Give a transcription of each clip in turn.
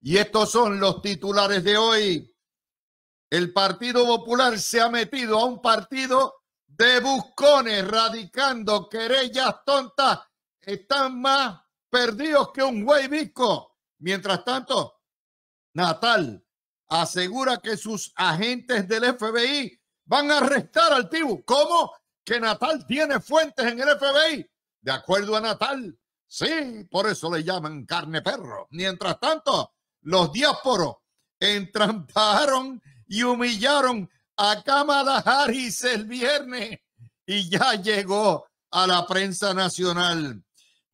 Y estos son los titulares de hoy. El Partido Popular se ha metido a un partido de buscones, radicando querellas tontas. Están más perdidos que un güey bizco. Mientras tanto, Natal asegura que sus agentes del FBI van a arrestar al Tibu. ¿Cómo? Que Natal tiene fuentes en el FBI. De acuerdo a Natal. Sí, por eso le llaman carne perro. Mientras tanto, los diásporos entramparon y humillaron a Kamala Harris el viernes y ya llegó a la prensa nacional.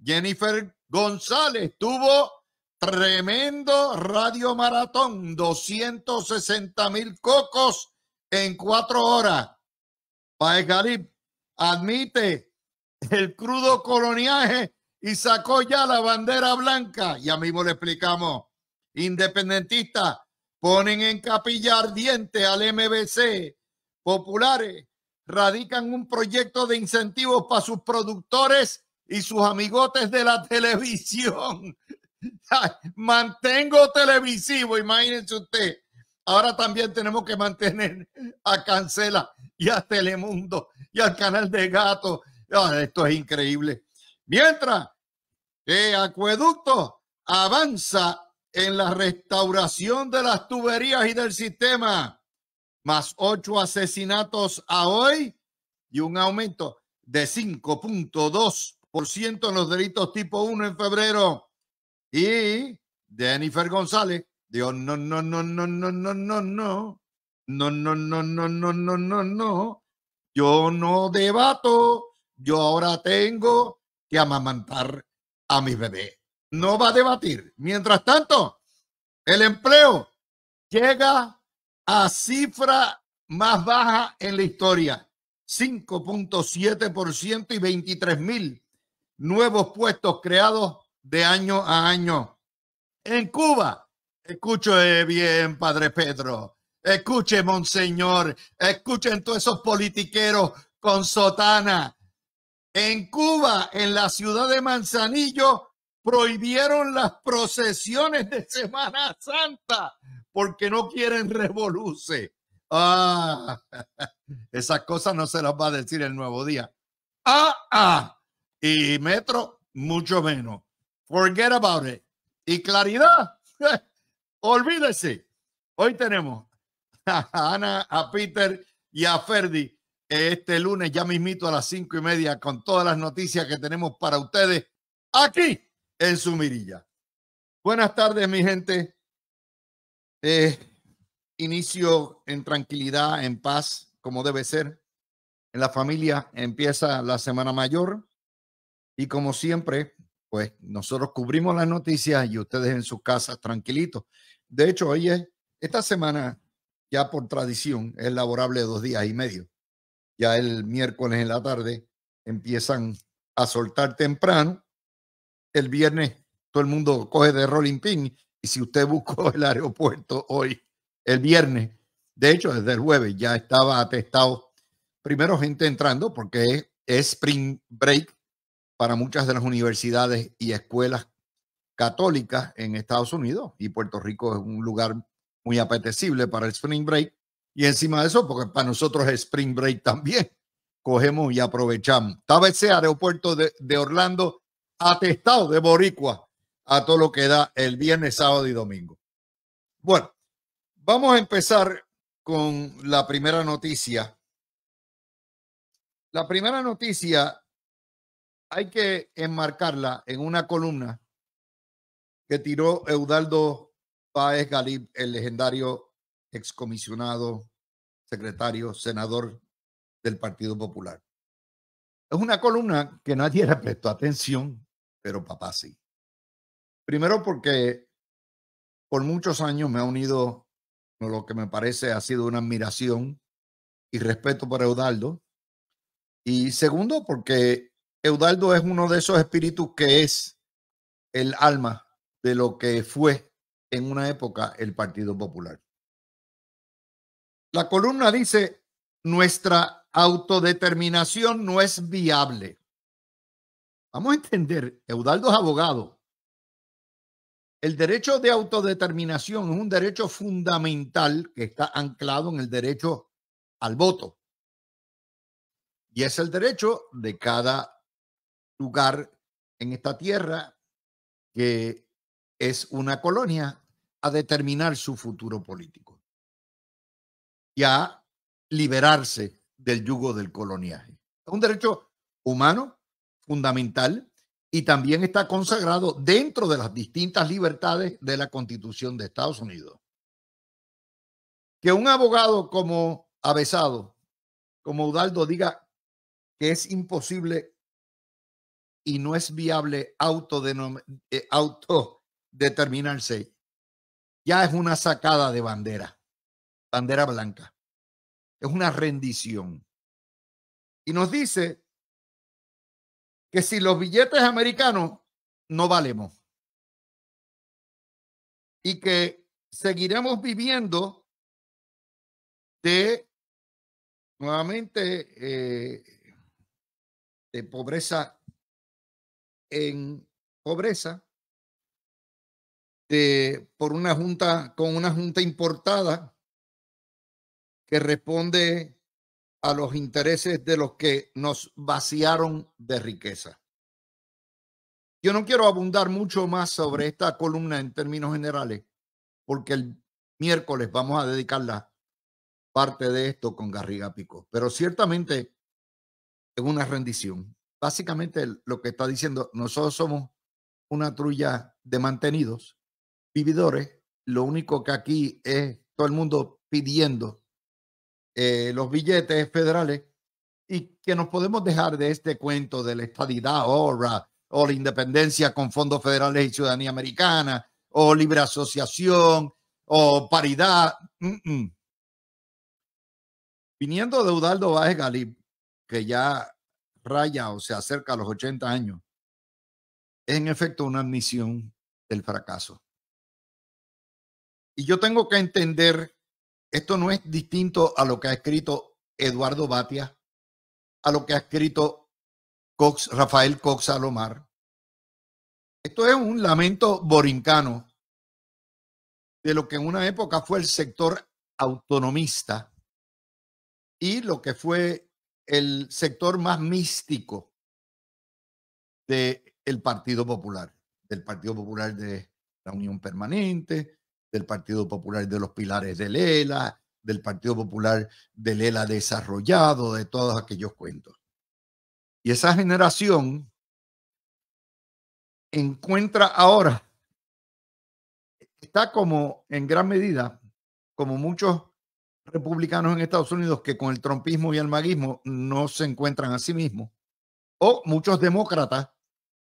Jennifer González tuvo tremendo radio maratón, 260 mil cocos en cuatro horas. Paez Galip admite el crudo coloniaje y sacó ya la bandera blanca. Ya mismo le explicamos independentistas ponen en capilla ardiente al MBC, populares radican un proyecto de incentivos para sus productores y sus amigotes de la televisión. Mantengo televisivo, imagínense usted. Ahora también tenemos que mantener a Cancela y a Telemundo y al canal de gato. Ah, esto es increíble. Mientras el eh, Acueducto avanza en la restauración de las tuberías y del sistema, más ocho asesinatos a hoy y un aumento de 5.2% en los delitos tipo 1 en febrero. Y Jennifer González dijo, no, no, no, no, no, no, no, no, no, no, no, no, no, no, no, no, yo no debato, yo ahora tengo que amamantar a mi bebé no va a debatir. Mientras tanto, el empleo llega a cifra más baja en la historia, 5.7% y 23 mil nuevos puestos creados de año a año. En Cuba, Escucho bien, Padre Pedro, escuche, Monseñor, escuchen todos esos politiqueros con sotana. En Cuba, en la ciudad de Manzanillo, prohibieron las procesiones de Semana Santa porque no quieren revoluce. Ah, esas cosas no se las va a decir el nuevo día. Ah, ah. Y Metro, mucho menos. Forget about it. Y claridad, olvídese. Hoy tenemos a Ana, a Peter y a Ferdi. Este lunes ya mismito a las cinco y media con todas las noticias que tenemos para ustedes aquí en su mirilla. Buenas tardes, mi gente. Eh, inicio en tranquilidad, en paz, como debe ser. En la familia empieza la semana mayor y como siempre, pues nosotros cubrimos las noticias y ustedes en sus casas tranquilitos. De hecho, hoy es, esta semana ya por tradición es laborable dos días y medio. Ya el miércoles en la tarde empiezan a soltar temprano el viernes todo el mundo coge de Rolling Pin. Y si usted buscó el aeropuerto hoy, el viernes, de hecho, desde el jueves ya estaba atestado. Primero, gente entrando porque es spring break para muchas de las universidades y escuelas católicas en Estados Unidos. Y Puerto Rico es un lugar muy apetecible para el spring break. Y encima de eso, porque para nosotros es spring break también, cogemos y aprovechamos. Estaba ese aeropuerto de, de Orlando atestado de boricua a todo lo que da el viernes, sábado y domingo. Bueno, vamos a empezar con la primera noticia. La primera noticia hay que enmarcarla en una columna que tiró Eudaldo Páez Galip, el legendario excomisionado, secretario, senador del Partido Popular. Es una columna que nadie le prestó atención pero papá sí. Primero porque por muchos años me ha unido lo que me parece ha sido una admiración y respeto por Eudaldo. Y segundo porque Eudaldo es uno de esos espíritus que es el alma de lo que fue en una época el Partido Popular. La columna dice, nuestra autodeterminación no es viable. Vamos a entender, Eudaldo abogado. El derecho de autodeterminación es un derecho fundamental que está anclado en el derecho al voto. Y es el derecho de cada lugar en esta tierra que es una colonia a determinar su futuro político y a liberarse del yugo del coloniaje. Es un derecho humano fundamental y también está consagrado dentro de las distintas libertades de la Constitución de Estados Unidos. Que un abogado como Avesado, como Udaldo, diga que es imposible y no es viable eh, autodeterminarse, ya es una sacada de bandera, bandera blanca. Es una rendición. Y nos dice que si los billetes americanos no valemos y que seguiremos viviendo de, nuevamente, eh, de pobreza en pobreza, de, por una junta, con una junta importada que responde a los intereses de los que nos vaciaron de riqueza. Yo no quiero abundar mucho más sobre esta columna en términos generales, porque el miércoles vamos a dedicar la parte de esto con Garriga Pico, pero ciertamente es una rendición. Básicamente lo que está diciendo, nosotros somos una trulla de mantenidos, vividores, lo único que aquí es todo el mundo pidiendo eh, los billetes federales y que nos podemos dejar de este cuento de la estadidad ahora o la independencia con fondos federales y ciudadanía americana o libre asociación o paridad. Viniendo de Eudaldo Vázquez que ya raya o se acerca a los 80 años, es en efecto una admisión del fracaso. Y yo tengo que entender esto no es distinto a lo que ha escrito Eduardo Batia, a lo que ha escrito Rafael Cox Alomar. Esto es un lamento borincano de lo que en una época fue el sector autonomista y lo que fue el sector más místico del Partido Popular, del Partido Popular de la Unión Permanente, del Partido Popular de los Pilares de Lela, del Partido Popular de Lela desarrollado, de todos aquellos cuentos. Y esa generación encuentra ahora, está como en gran medida, como muchos republicanos en Estados Unidos que con el trompismo y el maguismo no se encuentran a sí mismos, o muchos demócratas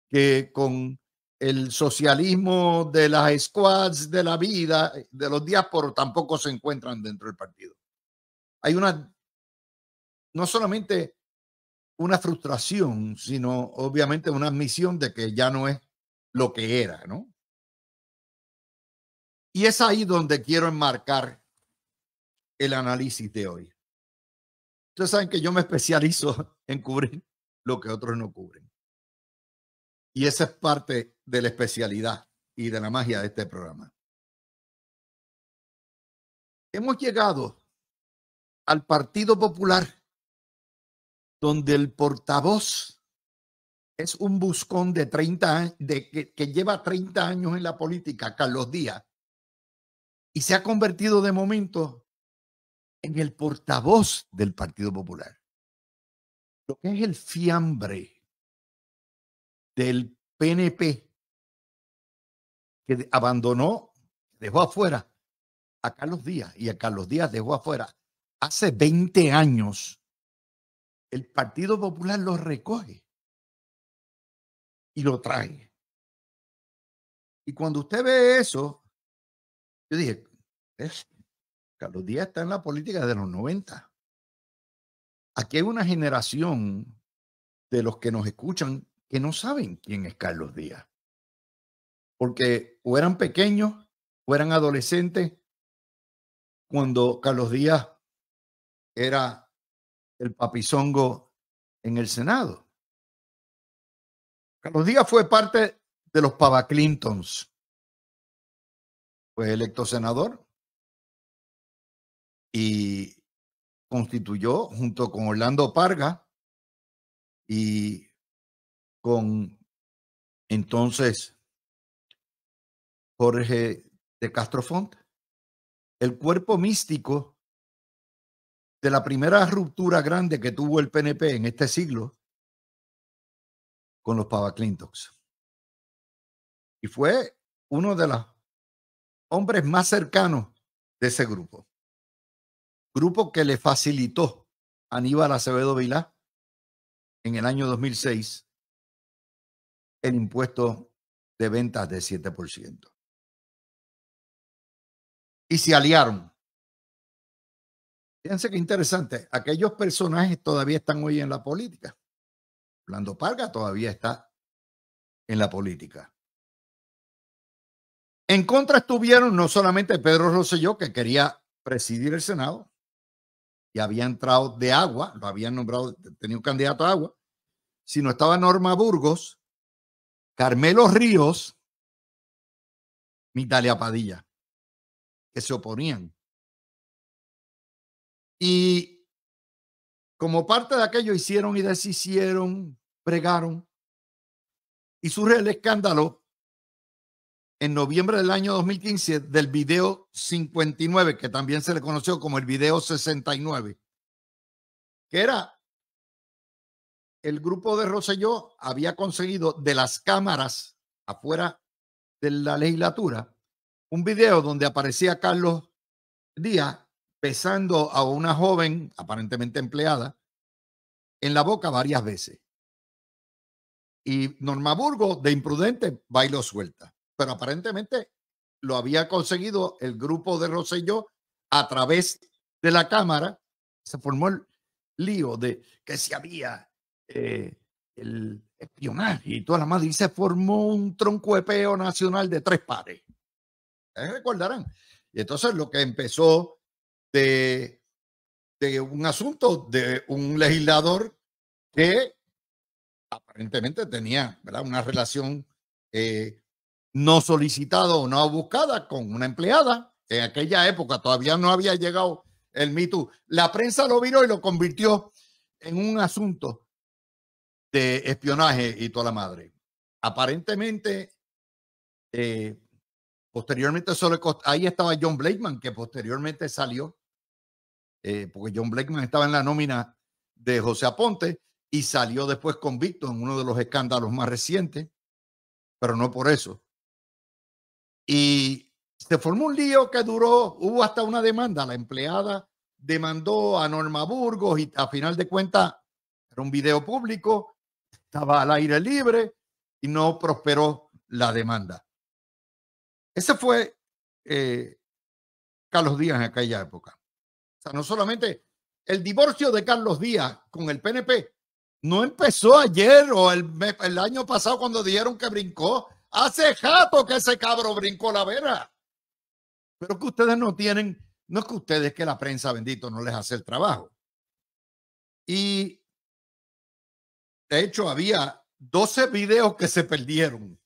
que con el socialismo de las squads de la vida, de los diásporos, tampoco se encuentran dentro del partido. Hay una, no solamente una frustración, sino obviamente una admisión de que ya no es lo que era, ¿no? Y es ahí donde quiero enmarcar el análisis de hoy. Ustedes saben que yo me especializo en cubrir lo que otros no cubren. Y esa es parte de la especialidad y de la magia de este programa. Hemos llegado al Partido Popular, donde el portavoz es un buscón de 30 que, que lleva 30 años en la política, Carlos Díaz, y se ha convertido de momento en el portavoz del Partido Popular. Lo que es el fiambre del PNP que abandonó, dejó afuera a Carlos Díaz y a Carlos Díaz dejó afuera hace 20 años, el Partido Popular lo recoge y lo trae. Y cuando usted ve eso, yo dije, es, Carlos Díaz está en la política de los 90. Aquí hay una generación de los que nos escuchan que no saben quién es Carlos Díaz. Porque o eran pequeños o eran adolescentes cuando Carlos Díaz era el papizongo en el Senado. Carlos Díaz fue parte de los Pava Clintons. Fue electo senador y constituyó junto con Orlando Parga y con entonces Jorge de Castrofont. El cuerpo místico de la primera ruptura grande que tuvo el PNP en este siglo con los Pavaclintox. Y fue uno de los hombres más cercanos de ese grupo. Grupo que le facilitó Aníbal Acevedo Vilá en el año 2006 el impuesto de ventas del 7%. Y se aliaron. Fíjense qué interesante. Aquellos personajes todavía están hoy en la política. blando Parga todavía está en la política. En contra estuvieron no solamente Pedro Rosselló, que quería presidir el Senado, y había entrado de agua, lo habían nombrado, tenía un candidato a agua, sino estaba Norma Burgos, Carmelo Ríos, Mitalia Padilla, que se oponían. Y como parte de aquello hicieron y deshicieron, pregaron, y surge el escándalo en noviembre del año 2015 del video 59, que también se le conoció como el video 69, que era el grupo de Roselló había conseguido de las cámaras afuera de la legislatura un video donde aparecía Carlos Díaz besando a una joven, aparentemente empleada, en la boca varias veces. Y Norma de imprudente, bailó suelta. Pero aparentemente lo había conseguido el grupo de Roselló a través de la Cámara. Se formó el lío de que si había eh, el espionaje y toda la madre, y se formó un tronco de peo nacional de tres pares. Recordarán. Y entonces lo que empezó de, un asunto de un legislador que aparentemente tenía ¿verdad? una relación eh, no solicitada o no buscada con una empleada. En aquella época todavía no había llegado el mito La prensa lo vino y lo convirtió en un asunto de espionaje y toda la madre. Aparentemente, eh, posteriormente, solo ahí estaba John Blakeman, que posteriormente salió, eh, porque John Blakeman estaba en la nómina de José Aponte y salió después convicto en uno de los escándalos más recientes, pero no por eso. Y se formó un lío que duró, hubo hasta una demanda, la empleada demandó a Norma Burgos y a final de cuentas era un video público estaba al aire libre y no prosperó la demanda. Ese fue eh, Carlos Díaz en aquella época. O sea, no solamente el divorcio de Carlos Díaz con el PNP no empezó ayer o el, el año pasado cuando dijeron que brincó. Hace jato que ese cabro brincó la vera. Pero que ustedes no tienen, no es que ustedes, que la prensa, bendito, no les hace el trabajo. Y de hecho, había 12 videos que se perdieron.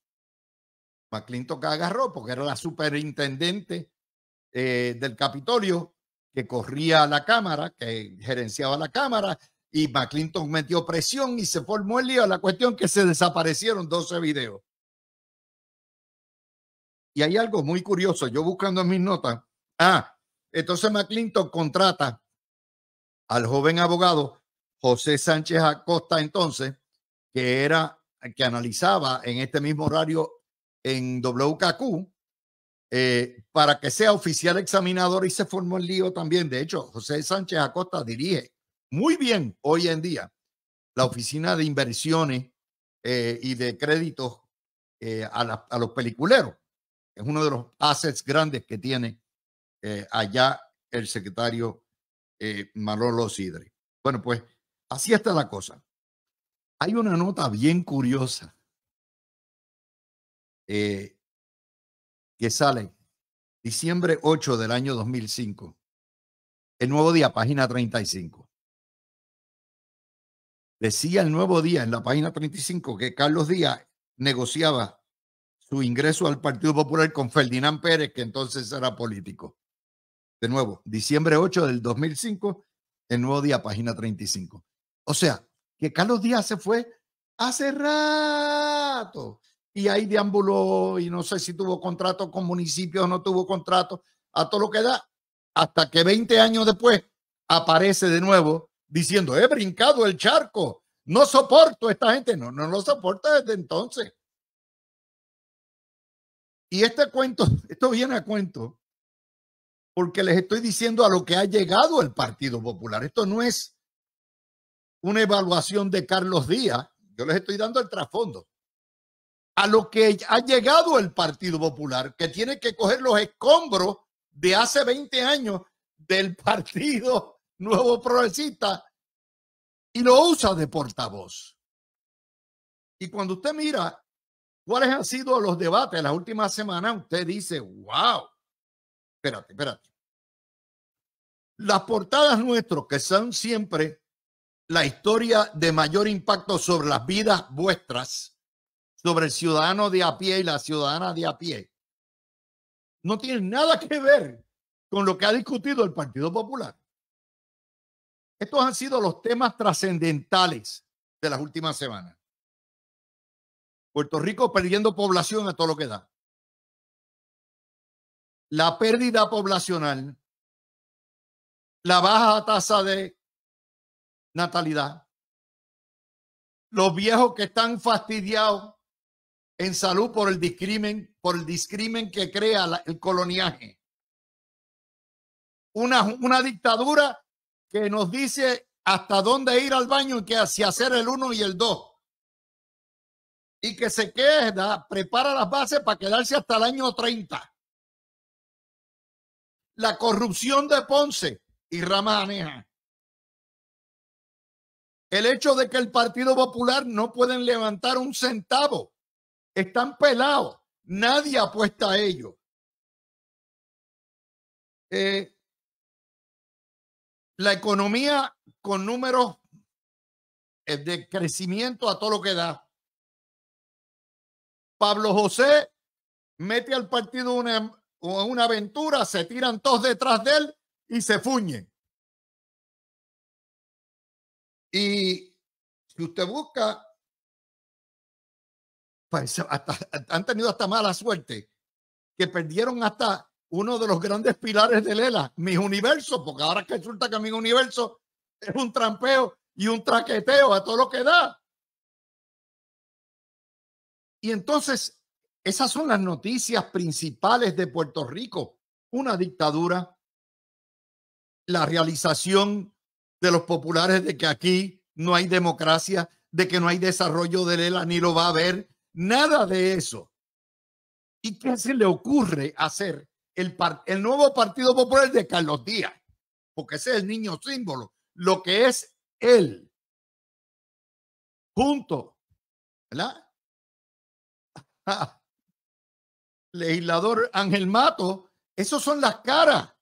McClintock agarró porque era la superintendente eh, del Capitolio que corría a la Cámara, que gerenciaba la Cámara, y McClintock metió presión y se formó el lío. La cuestión que se desaparecieron 12 videos. Y hay algo muy curioso, yo buscando en mis notas. Ah, entonces McClintock contrata al joven abogado José Sánchez Acosta entonces, que era que analizaba en este mismo horario en WKQ, eh, para que sea oficial examinador y se formó el lío también. De hecho, José Sánchez Acosta dirige muy bien hoy en día la oficina de inversiones eh, y de créditos eh, a, los peliculeros. Es uno de los assets grandes que tiene allá el secretario Manolo Sidre. Bueno, pues Así está la cosa. Hay una nota bien curiosa eh, que sale diciembre 8 del año 2005. El Nuevo Día, página 35. Decía el Nuevo Día en la página 35 que Carlos Díaz negociaba su ingreso al Partido Popular con Ferdinand Pérez, que entonces era político. De nuevo, diciembre 8 del 2005, el Nuevo Día, página 35. O sea, que Carlos Díaz se fue hace rato y ahí deambuló y no sé si tuvo contrato con municipios o no tuvo contrato, a todo lo que da, hasta que 20 años después aparece de nuevo diciendo, he brincado el charco, no soporto esta gente, no, no lo soporta desde entonces. Y este cuento, esto viene a cuento, porque les estoy diciendo a lo que ha llegado el Partido Popular. Esto no es una evaluación de Carlos Díaz, yo les estoy dando el trasfondo, a lo que ha llegado el Partido Popular, que tiene que coger los escombros de hace 20 años del Partido Nuevo Progresista y lo usa de portavoz. Y cuando usted mira cuáles han sido los debates en las últimas semanas, usted dice, wow, espérate, espérate. Las portadas nuestras, que son siempre la historia de mayor impacto sobre las vidas vuestras, sobre el ciudadano de a pie y la ciudadana de a pie, no tiene nada que ver con lo que ha discutido el Partido Popular. Estos han sido los temas trascendentales de las últimas semanas. Puerto Rico perdiendo población a todo lo que da. La pérdida poblacional, la baja tasa de natalidad. Los viejos que están fastidiados en salud por el discrimen, por el discrimen que crea el coloniaje. Una, dictadura que nos dice hasta dónde ir al baño y que hacia hacer el uno y el dos. Y que se queda, prepara las bases para quedarse hasta el año 30. La corrupción de Ponce y Ramaneja. El hecho de que el Partido Popular no pueden levantar un centavo. Están pelados. Nadie apuesta a ello. Eh, la economía con números eh, de crecimiento a todo lo que da. Pablo José mete al partido una, una aventura, se tiran todos detrás de él y se fuñen. Y si usted busca, pues, han tenido hasta mala suerte, que perdieron hasta uno de los grandes pilares de Lela, mis universos, porque ahora que resulta que mi universo es un trampeo y un traqueteo a todo lo que da. Y entonces, esas son las noticias principales de Puerto Rico. Una dictadura, la realización los populares de que aquí no hay democracia, de que no hay desarrollo de Lela, ni lo va a haber, nada de eso. ¿Y qué se le ocurre hacer el, el nuevo Partido Popular de Carlos Díaz? Porque ese es el niño símbolo, lo que es él. Junto, ¿verdad? Legislador Ángel Mato, esas son las caras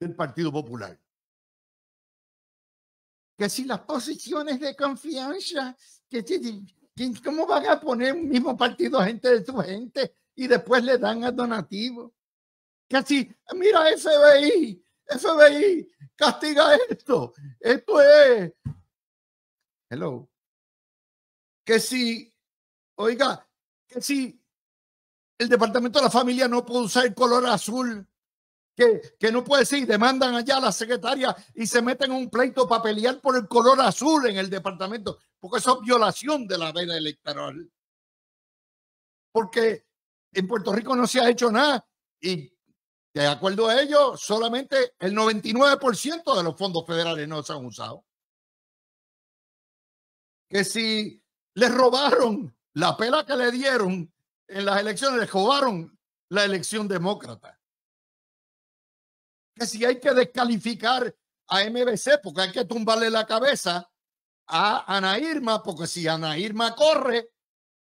del Partido Popular que si las posiciones de confianza, que, si, cómo van a poner un mismo partido gente de su gente y después le dan a donativo. Que si, mira FBI, FBI, castiga esto, esto es. Hello. Que si, oiga, que si el Departamento de la Familia no puede usar el color azul que, no puede decir, demandan allá a la secretaria y se meten en un pleito para pelear por el color azul en el departamento, porque eso es violación de la ley electoral. Porque en Puerto Rico no se ha hecho nada y de acuerdo a ello, solamente el 99% de los fondos federales no se han usado. Que si les robaron la pela que le dieron en las elecciones, les robaron la elección demócrata que si hay que descalificar a MBC porque hay que tumbarle la cabeza a Ana Irma, porque si Ana Irma corre,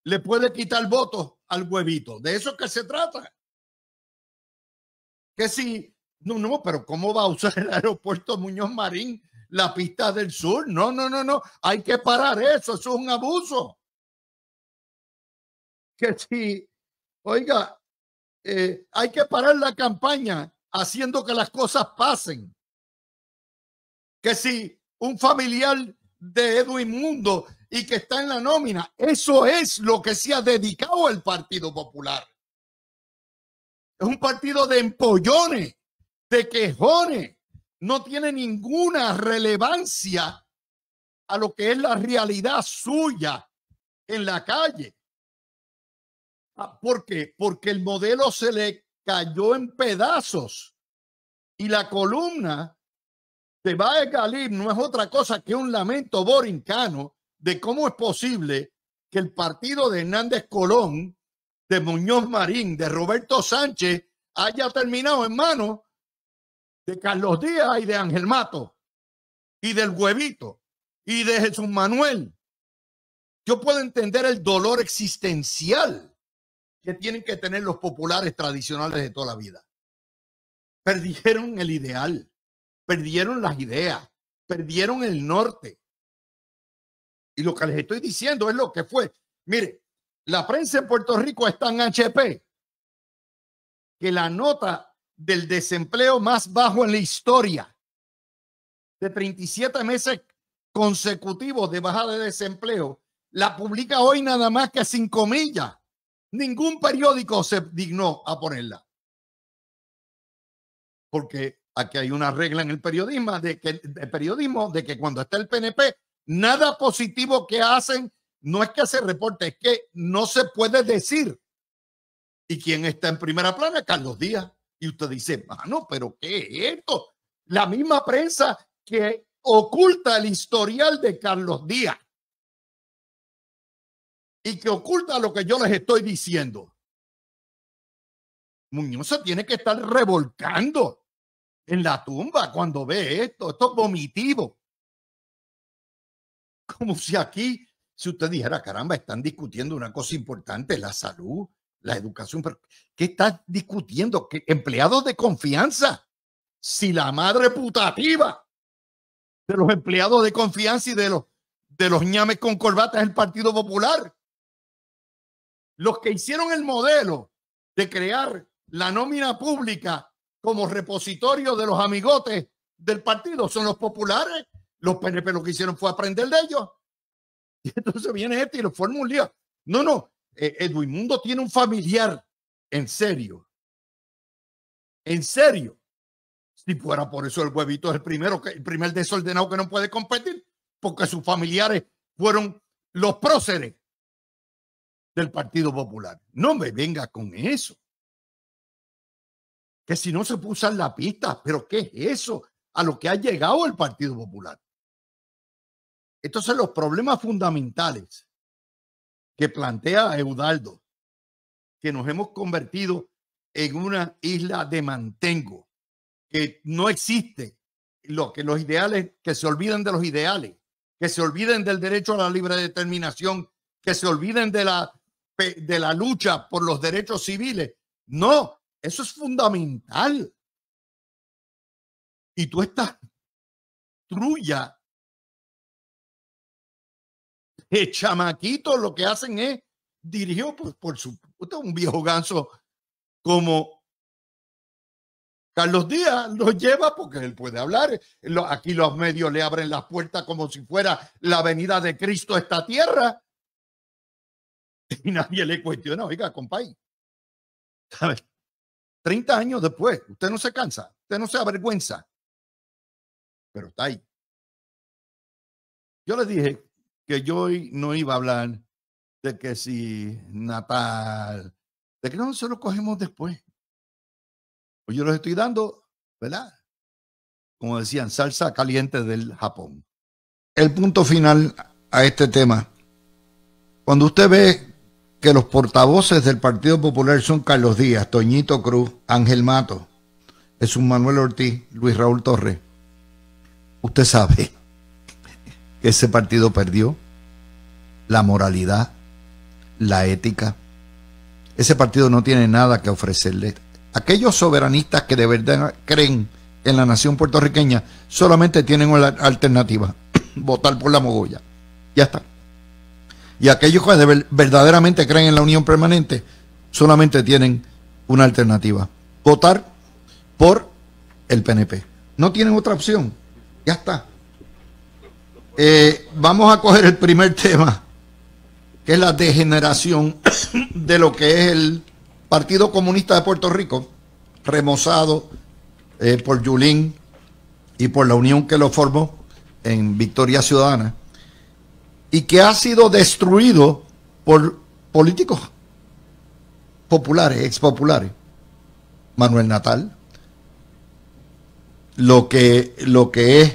le puede quitar votos al huevito. De eso es que se trata. Que si, no, no, pero ¿cómo va a usar el aeropuerto Muñoz Marín la pista del sur? No, no, no, no, hay que parar eso, eso es un abuso. Que si, oiga, eh, hay que parar la campaña haciendo que las cosas pasen. Que si un familiar de Edwin Mundo y que está en la nómina, eso es lo que se ha dedicado el Partido Popular. Es un partido de empollones, de quejones. No tiene ninguna relevancia a lo que es la realidad suya en la calle. Ah, ¿Por qué? Porque el modelo selecto cayó en pedazos. Y la columna de Baez Galib no es otra cosa que un lamento borincano de cómo es posible que el partido de Hernández Colón, de Muñoz Marín, de Roberto Sánchez, haya terminado en manos de Carlos Díaz y de Ángel Mato, y del Huevito, y de Jesús Manuel. Yo puedo entender el dolor existencial tienen que tener los populares tradicionales de toda la vida. Perdieron el ideal, perdieron las ideas, perdieron el norte. Y lo que les estoy diciendo es lo que fue. Mire, la prensa en Puerto Rico está en HP que la nota del desempleo más bajo en la historia, de 37 meses consecutivos de bajada de desempleo, la publica hoy nada más que cinco millas. Ningún periódico se dignó a ponerla. Porque aquí hay una regla en el periodismo de que, el periodismo de que cuando está el PNP, nada positivo que hacen no es que se reporte, es que no se puede decir. ¿Y quien está en primera plana? Carlos Díaz. Y usted dice, mano, pero ¿qué es esto? La misma prensa que oculta el historial de Carlos Díaz y que oculta lo que yo les estoy diciendo. Muñoz tiene que estar revolcando en la tumba cuando ve esto. Esto es vomitivo. Como si aquí, si usted dijera, caramba, están discutiendo una cosa importante, la salud, la educación. Pero ¿Qué estás discutiendo? ¿Que empleados de confianza. Si la madre putativa de los empleados de confianza y de los, de los ñames con corbata es el Partido Popular los que hicieron el modelo de crear la nómina pública como repositorio de los amigotes del partido son los populares. Los PNP lo que hicieron fue aprender de ellos. Y entonces viene este y lo forma un lío. No, no, eh, Edwin Mundo tiene un familiar en serio. En serio. Si fuera por eso el huevito es el primero, que, el primer desordenado que no puede competir, porque sus familiares fueron los próceres del Partido Popular. No me venga con eso. Que si no se puso en la pista, pero ¿qué es eso? A lo que ha llegado el Partido Popular. Entonces los problemas fundamentales que plantea Eudaldo, que nos hemos convertido en una isla de mantengo, que no existe lo que los ideales, que se olviden de los ideales, que se olviden del derecho a la libre determinación, que se olviden de la de la lucha por los derechos civiles. No, eso es fundamental. Y tú estás trulla El chamaquito lo que hacen es dirigido por, por supuesto un viejo ganso como Carlos Díaz lo lleva porque él puede hablar. Aquí los medios le abren las puertas como si fuera la venida de Cristo a esta tierra. Y nadie le cuestiona, oiga, compay. ¿Sabes? 30 años después, usted no se cansa, usted no se avergüenza, pero está ahí. Yo le dije que yo hoy no iba a hablar de que si Natal, de que no, se lo cogemos después. Pues yo los estoy dando, ¿verdad? Como decían, salsa caliente del Japón. El punto final a este tema. Cuando usted ve que los portavoces del Partido Popular son Carlos Díaz, Toñito Cruz, Ángel Mato, Jesús Manuel Ortiz, Luis Raúl Torres. Usted sabe que ese partido perdió la moralidad, la ética. Ese partido no tiene nada que ofrecerle. Aquellos soberanistas que de verdad creen en la nación puertorriqueña solamente tienen una alternativa, votar por la mogolla. Ya está. Y aquellos que verdaderamente creen en la unión permanente solamente tienen una alternativa, votar por el PNP. No tienen otra opción. Ya está. Eh, vamos a coger el primer tema, que es la degeneración de lo que es el Partido Comunista de Puerto Rico, remozado eh, por Yulín y por la unión que lo formó en Victoria Ciudadana y que ha sido destruido por políticos populares, expopulares. Manuel Natal, lo que, lo que es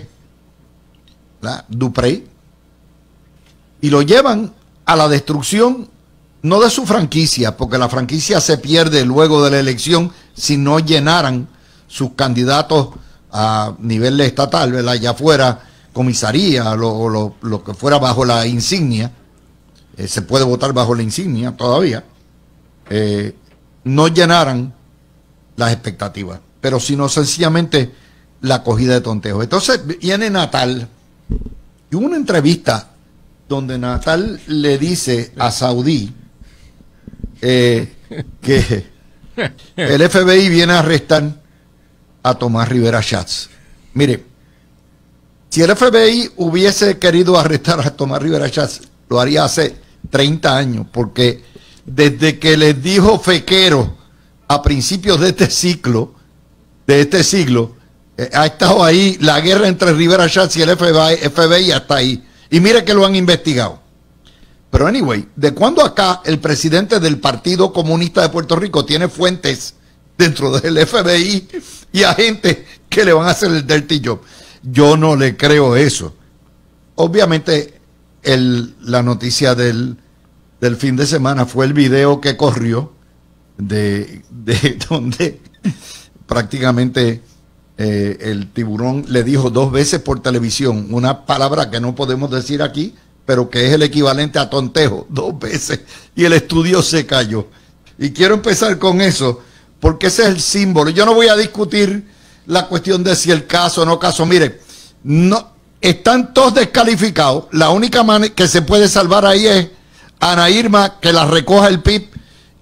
la Duprey, y lo llevan a la destrucción no de su franquicia, porque la franquicia se pierde luego de la elección si no llenaran sus candidatos a nivel estatal, allá afuera comisaría, lo, lo, que fuera bajo la insignia, eh, se puede votar bajo la insignia todavía, eh, no llenaran las expectativas, pero sino sencillamente la acogida de tontejo. Entonces viene Natal y hubo una entrevista donde Natal le dice a Saudí eh, que el FBI viene a arrestar a Tomás Rivera Schatz. Mire, si el FBI hubiese querido arrestar a Tomás Rivera Chávez, lo haría hace 30 años, porque desde que les dijo Fequero a principios de este ciclo, de este siglo, eh, ha estado ahí la guerra entre Rivera Chávez y el FBI, FBI hasta ahí. Y mire que lo han investigado. Pero anyway, ¿de cuándo acá el presidente del Partido Comunista de Puerto Rico tiene fuentes dentro del FBI y agentes que le van a hacer el dirty job? Yo no le creo eso. Obviamente, la noticia del, del, fin de semana fue el video que corrió de, de donde prácticamente eh, el tiburón le dijo dos veces por televisión una palabra que no podemos decir aquí, pero que es el equivalente a tontejo, dos veces, y el estudio se cayó. Y quiero empezar con eso, porque ese es el símbolo. Yo no voy a discutir la cuestión de si el caso o no caso. Mire, no, están todos descalificados. La única manera que se puede salvar ahí es Ana Irma que la recoja el PIB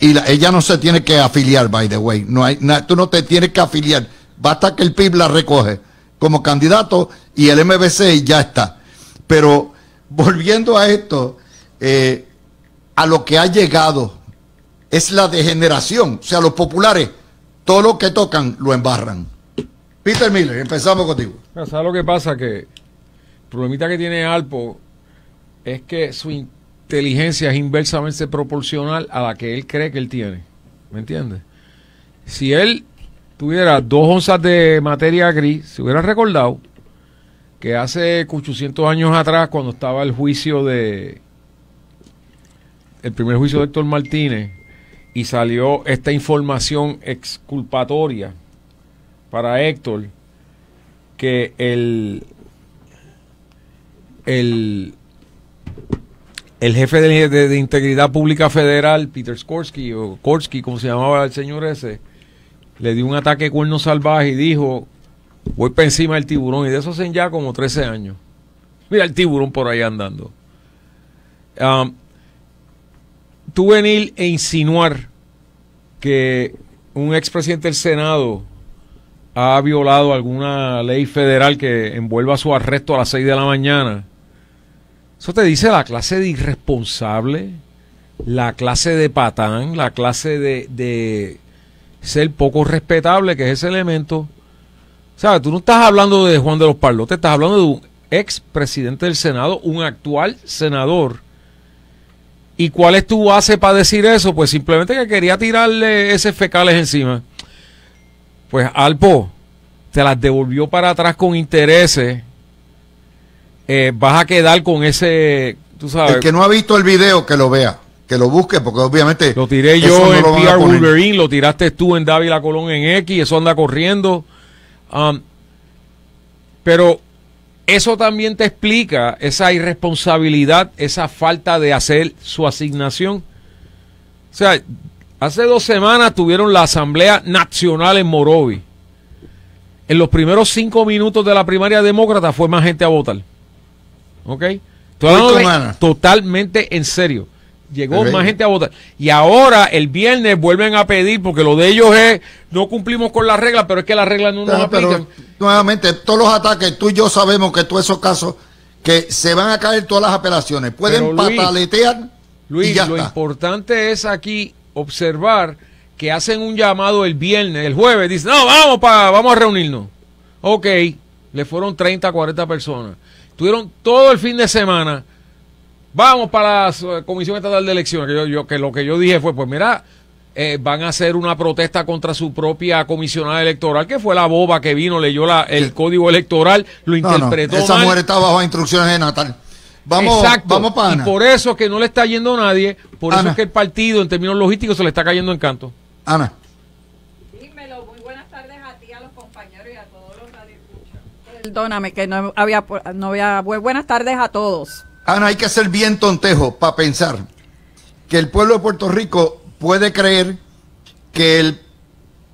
y ella no se tiene que afiliar, by the way. No hay, tú no te tienes que afiliar. Basta que el PIB la recoge como candidato y el MBC ya está. Pero volviendo a esto, eh, a lo que ha llegado es la degeneración. O sea, los populares, todo lo que tocan lo embarran. Peter Miller, empezamos contigo. ¿Sabes lo que pasa? Que el problemita que tiene Alpo es que su inteligencia es inversamente proporcional a la que él cree que él tiene. ¿Me entiendes? Si él tuviera dos onzas de materia gris, se hubiera recordado que hace 800 años atrás, cuando estaba el juicio de. el primer juicio de Héctor Martínez, y salió esta información exculpatoria para Héctor que el, el, el jefe de, Integridad Pública Federal, Peter Skorsky, o Korsky, como se llamaba el señor ese, le dio un ataque de cuerno salvaje y dijo, voy para encima del tiburón, y de eso hacen ya como 13 años. Mira el tiburón por ahí andando. tuve tú venir e insinuar que un expresidente del Senado ha violado alguna ley federal que envuelva su arresto a las 6 de la mañana, eso te dice la clase de irresponsable, la clase de patán, la clase de, ser poco respetable, que es ese elemento. sea, Tú no estás hablando de Juan de los Parlotes estás hablando de un ex presidente del Senado, un actual senador. ¿Y cuál es tu base para decir eso? Pues simplemente que quería tirarle ese fecales encima. Pues Alpo te las devolvió para atrás con intereses. Eh, vas a quedar con ese, tú sabes. El que no ha visto el video, que lo vea, que lo busque, porque obviamente. Lo tiré yo en PR Wolverine, lo tiraste tú en Dávila Colón en X, eso anda corriendo. Um, pero eso también te explica esa irresponsabilidad, esa falta de hacer su asignación. O sea, Hace dos semanas tuvieron la Asamblea Nacional en Morovi. En los primeros cinco minutos de la primaria demócrata fue más gente a votar. ¿Ok? Totalmente, totalmente en serio. Llegó más gente a votar. Y ahora el viernes vuelven a pedir, porque lo de ellos es, no cumplimos con la regla, pero es que las reglas no nos aplican. nuevamente, todos los ataques, tú y yo sabemos que todos esos casos, que se van a caer todas las apelaciones. Pueden pataletear. lo importante es aquí observar que hacen un llamado el viernes, el jueves, dicen, no, vamos, pa, vamos a reunirnos. Ok, le fueron 30, 40 personas. Tuvieron todo el fin de semana. Vamos para la eh, Comisión Estatal de Elecciones, que, yo, que lo que yo dije fue, pues mira, eh, van a hacer una protesta contra su propia comisionada electoral, que fue la boba que vino, leyó la, el código electoral, lo interpretó. esa mujer estaba bajo instrucciones de Natal. Vamos, vamos Y por eso que no le está yendo a nadie, por eso que el partido en términos logísticos se le está cayendo en canto. Ana. Dímelo, muy buenas tardes a ti, a los compañeros y a todos los escuchan Perdóname que no había, no había... Buenas tardes a todos. Ana, hay que ser bien tontejo para pensar que el pueblo de Puerto Rico puede creer que el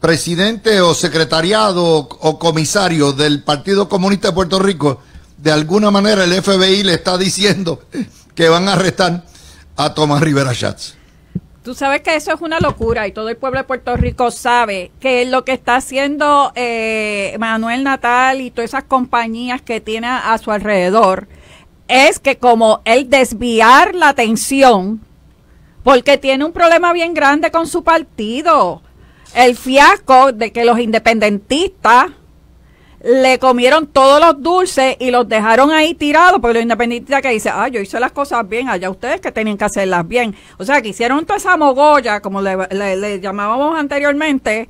presidente o secretariado o comisario del Partido Comunista de Puerto Rico de alguna manera el FBI le está diciendo que van a arrestar a Tomás Rivera Schatz. Tú sabes que eso es una locura y todo el pueblo de Puerto Rico sabe que lo que está haciendo eh, Manuel Natal y todas esas compañías que tiene a, su alrededor es que como él desviar la atención, porque tiene un problema bien grande con su partido, el fiasco de que los independentistas le comieron todos los dulces y los dejaron ahí tirados, porque los independiente que dice, ah, yo hice las cosas bien, allá ustedes que tienen que hacerlas bien. O sea, que hicieron toda esa mogolla, como le, le llamábamos anteriormente,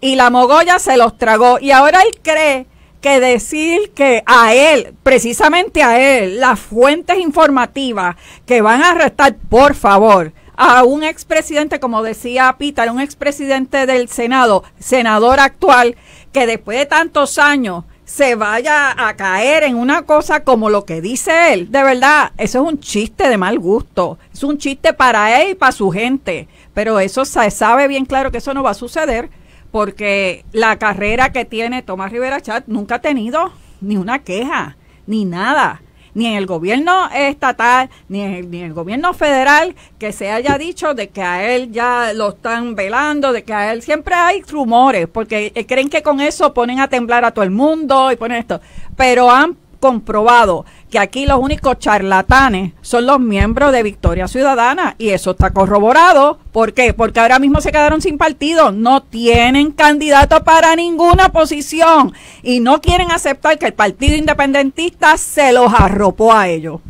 y la mogolla se los tragó. Y ahora él cree que decir que a él, precisamente a él, las fuentes informativas que van a arrestar, por favor, a un expresidente, como decía Pita, un expresidente del Senado, senador actual, que después de tantos años se vaya a caer en una cosa como lo que dice él. De verdad, eso es un chiste de mal gusto. Es un chiste para él y para su gente. Pero eso se sabe bien claro que eso no va a suceder porque la carrera que tiene Tomás Rivera Chat nunca ha tenido ni una queja, ni nada ni en el gobierno estatal, ni en, el gobierno federal, que se haya dicho de que a él ya lo están velando, de que a él siempre hay rumores, porque eh, creen que con eso ponen a temblar a todo el mundo y ponen esto. Pero han comprobado que aquí los únicos charlatanes son los miembros de Victoria Ciudadana y eso está corroborado. ¿Por qué? Porque ahora mismo se quedaron sin partido, no tienen candidato para ninguna posición y no quieren aceptar que el Partido Independentista se los arropó a ellos.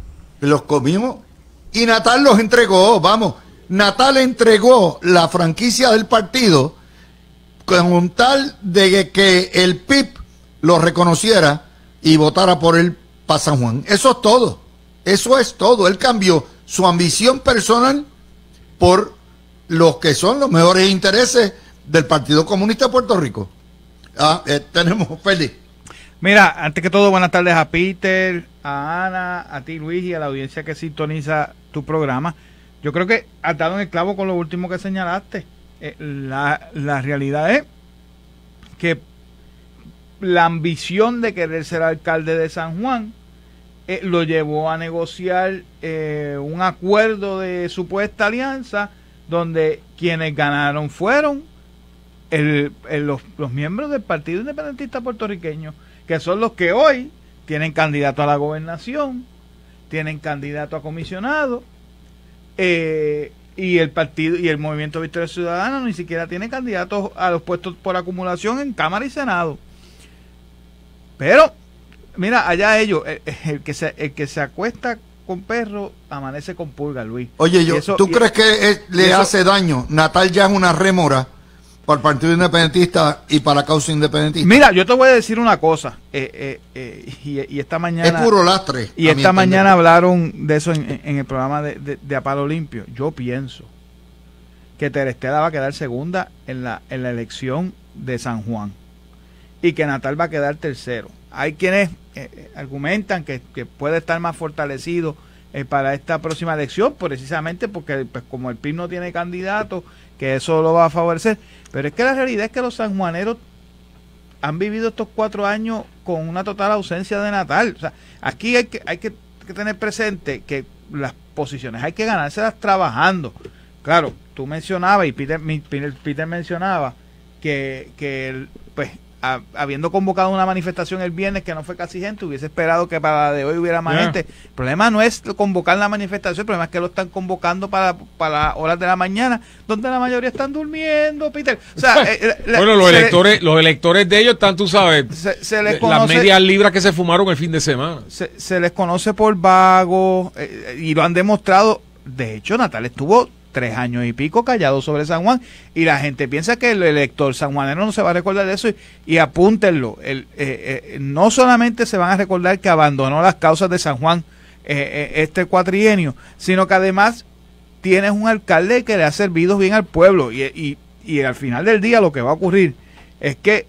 Los comimos y Natal los entregó, vamos, Natal entregó la franquicia del partido con un tal de que el PIB lo reconociera y votara por él para San Juan. Eso es todo. Eso es todo. Él cambió su ambición personal por los que son los mejores intereses del Partido Comunista de Puerto Rico. Ah, eh, tenemos feliz Mira, antes que todo, buenas tardes a Peter, a Ana, a ti Luis y a la audiencia que sintoniza tu programa. Yo creo que has dado en el clavo con lo último que señalaste. Eh, la, la realidad es que la ambición de querer ser alcalde de San Juan eh, lo llevó a negociar eh, un acuerdo de supuesta alianza donde quienes ganaron fueron los, miembros del Partido Independentista Puertorriqueño, que son los que hoy tienen candidato a la gobernación, tienen candidato a comisionado, eh, y el partido y el movimiento Victoria Ciudadana ni siquiera tiene candidatos a los puestos por acumulación en Cámara y Senado. Pero, mira, allá ellos, el, que, se, el que se acuesta con perro amanece con pulga, Luis. Oye, yo, eso, ¿tú crees que le hace daño? Natal ya es una rémora para el Partido Independentista y para la causa independentista. Mira, yo te voy a decir una cosa, eh, eh, eh, y, esta mañana... Es puro lastre. Y esta mañana hablaron de eso en, el programa de, Apalo Limpio. Yo pienso que Terestela va a quedar segunda en la, en la elección de San Juan y que Natal va a quedar tercero. Hay quienes eh, eh, argumentan que, puede estar más fortalecido eh, para esta próxima elección, precisamente porque pues, como el PIB no tiene candidato, que eso lo va a favorecer. Pero es que la realidad es que los sanjuaneros han vivido estos cuatro años con una total ausencia de Natal. O sea, aquí hay que, hay que, tener presente que las posiciones hay que ganárselas trabajando. Claro, tú mencionabas y Peter, Peter, mencionaba que, que pues habiendo convocado una manifestación el viernes que no fue casi gente, hubiese esperado que para la de hoy hubiera más gente. El problema no es convocar la manifestación, el problema es que lo están convocando para, para horas de la mañana, donde la mayoría están durmiendo, Peter. O eh, eh, bueno, los electores, los electores de ellos están, tú sabes, se, las medias libras que se fumaron el fin de semana. Se, les conoce por vago, eh, y lo han demostrado. De hecho, Natal estuvo tres años y pico callado sobre San Juan y la gente piensa que el elector sanjuanero no se va a recordar de eso y, apúntenlo, eh, eh, no solamente se van a recordar que abandonó las causas de San Juan eh, este cuatrienio, sino que además tienes un alcalde que le ha servido bien al pueblo y, y al final del día lo que va a ocurrir es que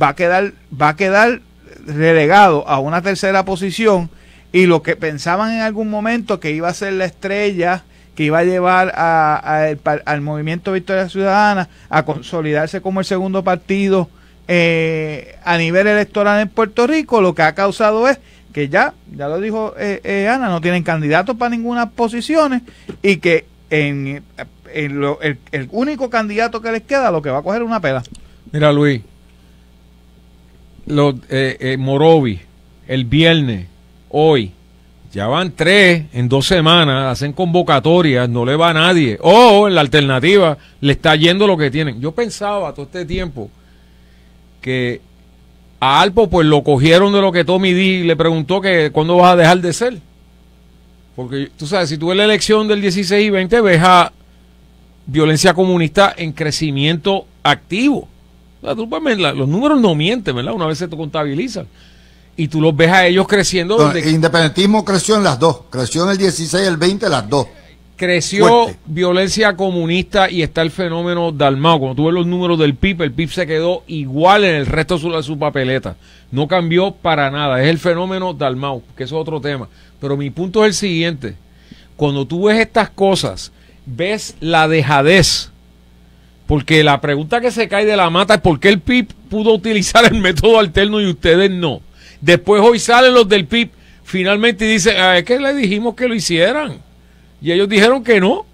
va a quedar va a quedar relegado a una tercera posición y lo que pensaban en algún momento que iba a ser la estrella que iba a llevar al movimiento Victoria Ciudadana a consolidarse como el segundo partido eh, a nivel electoral en Puerto Rico, lo que ha causado es que ya, ya lo dijo eh, eh Ana, no tienen candidatos para ninguna posición y que en, el, único candidato que les queda lo que va a coger es una pela. Mira, Luis, lo, eh, Morovi, el viernes, hoy, ya van tres en dos semanas, hacen convocatorias, no le va a nadie. O en la alternativa le está yendo lo que tienen. Yo pensaba todo este tiempo que a Alpo pues lo cogieron de lo que Tommy y le preguntó que cuándo vas a dejar de ser. Porque tú sabes, si tú ves la elección del 16 y 20, ves a violencia comunista en crecimiento activo. los números no mienten, ¿verdad? Una vez se te contabilizan y tú los ves a ellos creciendo. Donde... el independentismo creció en las dos, creció en el 16, el 20, las dos. Creció violencia comunista y está el fenómeno Dalmau Cuando tú ves los números del PIB, el PIB se quedó igual en el resto de su, papeleta. No cambió para nada. Es el fenómeno Dalmau, que es otro tema. Pero mi punto es el siguiente. Cuando tú ves estas cosas, ves la dejadez. Porque la pregunta que se cae de la mata es por qué el PIB pudo utilizar el método alterno y ustedes no Después hoy salen los del PIB finalmente dicen, ah, es que le dijimos que lo hicieran. Y ellos dijeron que no. O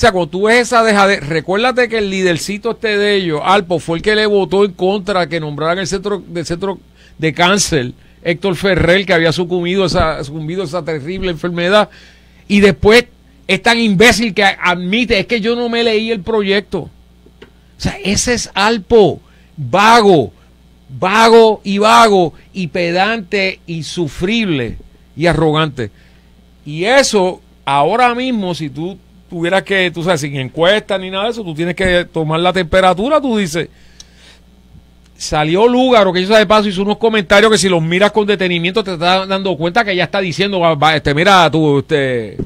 sea, cuando tú ves esa dejadez, recuérdate que el lidercito este de ellos, Alpo, fue el que le votó en contra que nombraran el centro, del centro de cáncer, Héctor Ferrer, que había sucumbido esa, sucumbido esa terrible enfermedad. Y después es tan imbécil que admite, es que yo no me leí el proyecto. O sea, ese es Alpo, vago, vago y vago y pedante y sufrible y arrogante. Y eso, ahora mismo, si tú tuvieras que, tú sabes, sin encuesta ni nada de eso, tú tienes que tomar la temperatura, tú dices. Salió o que yo de paso hizo unos comentarios que si los miras con detenimiento te estás dando cuenta que ya está diciendo, este, mira, tú, este,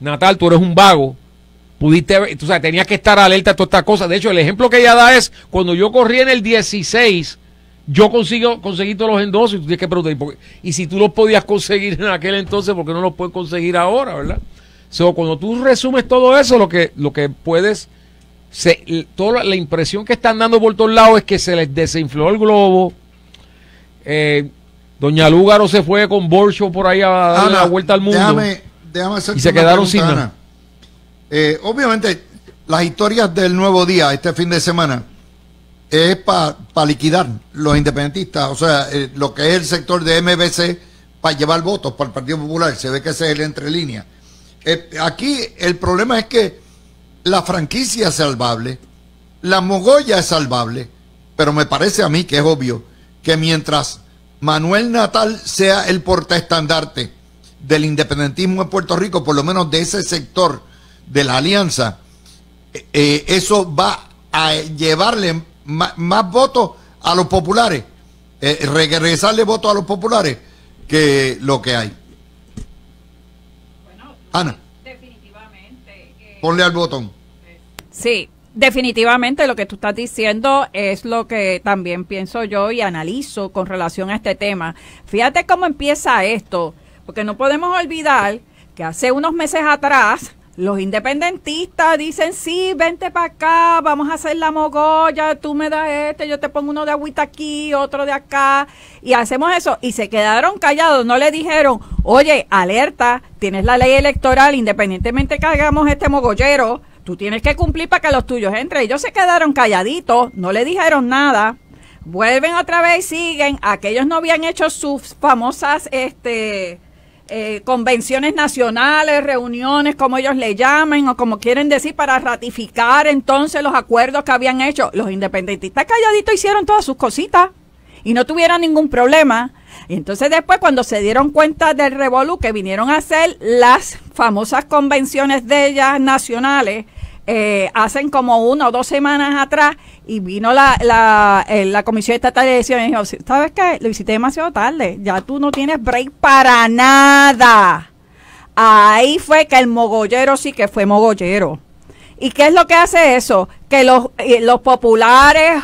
Natal, tú eres un vago pudiste tú sabes, tenías que estar alerta a todas estas cosas. De hecho, el ejemplo que ella da es cuando yo corrí en el 16 yo consigo, conseguí todos los endosos y tú tienes que preguntar, y si tú los podías conseguir en aquel entonces, ¿por qué no los puedes conseguir ahora, verdad? So, cuando tú resumes todo eso, lo que, lo que puedes, toda la impresión que están dando por todos lados es que se les desinfló el globo. Eh, Doña Lúgaro se fue con Borcho por ahí a dar la vuelta al mundo. y se quedaron sin nada. Eh, obviamente, las historias del nuevo día, este fin de semana, es para liquidar los independentistas, o sea, eh, lo que es el sector de MBC para llevar votos para el Partido Popular, se ve que ese es el entre eh, aquí el problema es que la franquicia es salvable, la mogolla es salvable, pero me parece a mí que es obvio que mientras Manuel Natal sea el portaestandarte del independentismo en Puerto Rico, por lo menos de ese sector de la alianza, eh, eso va a llevarle más, votos a los populares, eh, regresarle votos a los populares que lo que hay. Bueno, Ana. Definitivamente. Eh, ponle al botón. Sí, Definitivamente lo que tú estás diciendo es lo que también pienso yo y analizo con relación a este tema. Fíjate cómo empieza esto, porque no podemos olvidar que hace unos meses atrás los independentistas dicen, sí, vente para acá, vamos a hacer la mogolla, tú me das este, yo te pongo uno de agüita aquí, otro de acá, y hacemos eso. Y se quedaron callados, no le dijeron, oye, alerta, tienes la ley electoral, independientemente que hagamos este mogollero, tú tienes que cumplir para que los tuyos entren. Ellos se quedaron calladitos, no le dijeron nada. Vuelven otra vez y siguen. Aquellos no habían hecho sus famosas, este, eh, convenciones nacionales, reuniones, como ellos le llamen o como quieren decir, para ratificar entonces los acuerdos que habían hecho. Los independentistas calladitos hicieron todas sus cositas y no tuvieron ningún problema. entonces después cuando se dieron cuenta del revolú que vinieron a hacer las famosas convenciones de ellas nacionales, eh, hacen como una o dos semanas atrás y vino la, la, eh, Comisión Estatal de y dijo, ¿sabes qué? Lo hiciste demasiado tarde, ya tú no tienes break para nada. Ahí fue que el mogollero sí que fue mogollero. ¿Y qué es lo que hace eso? Que los, eh, los populares,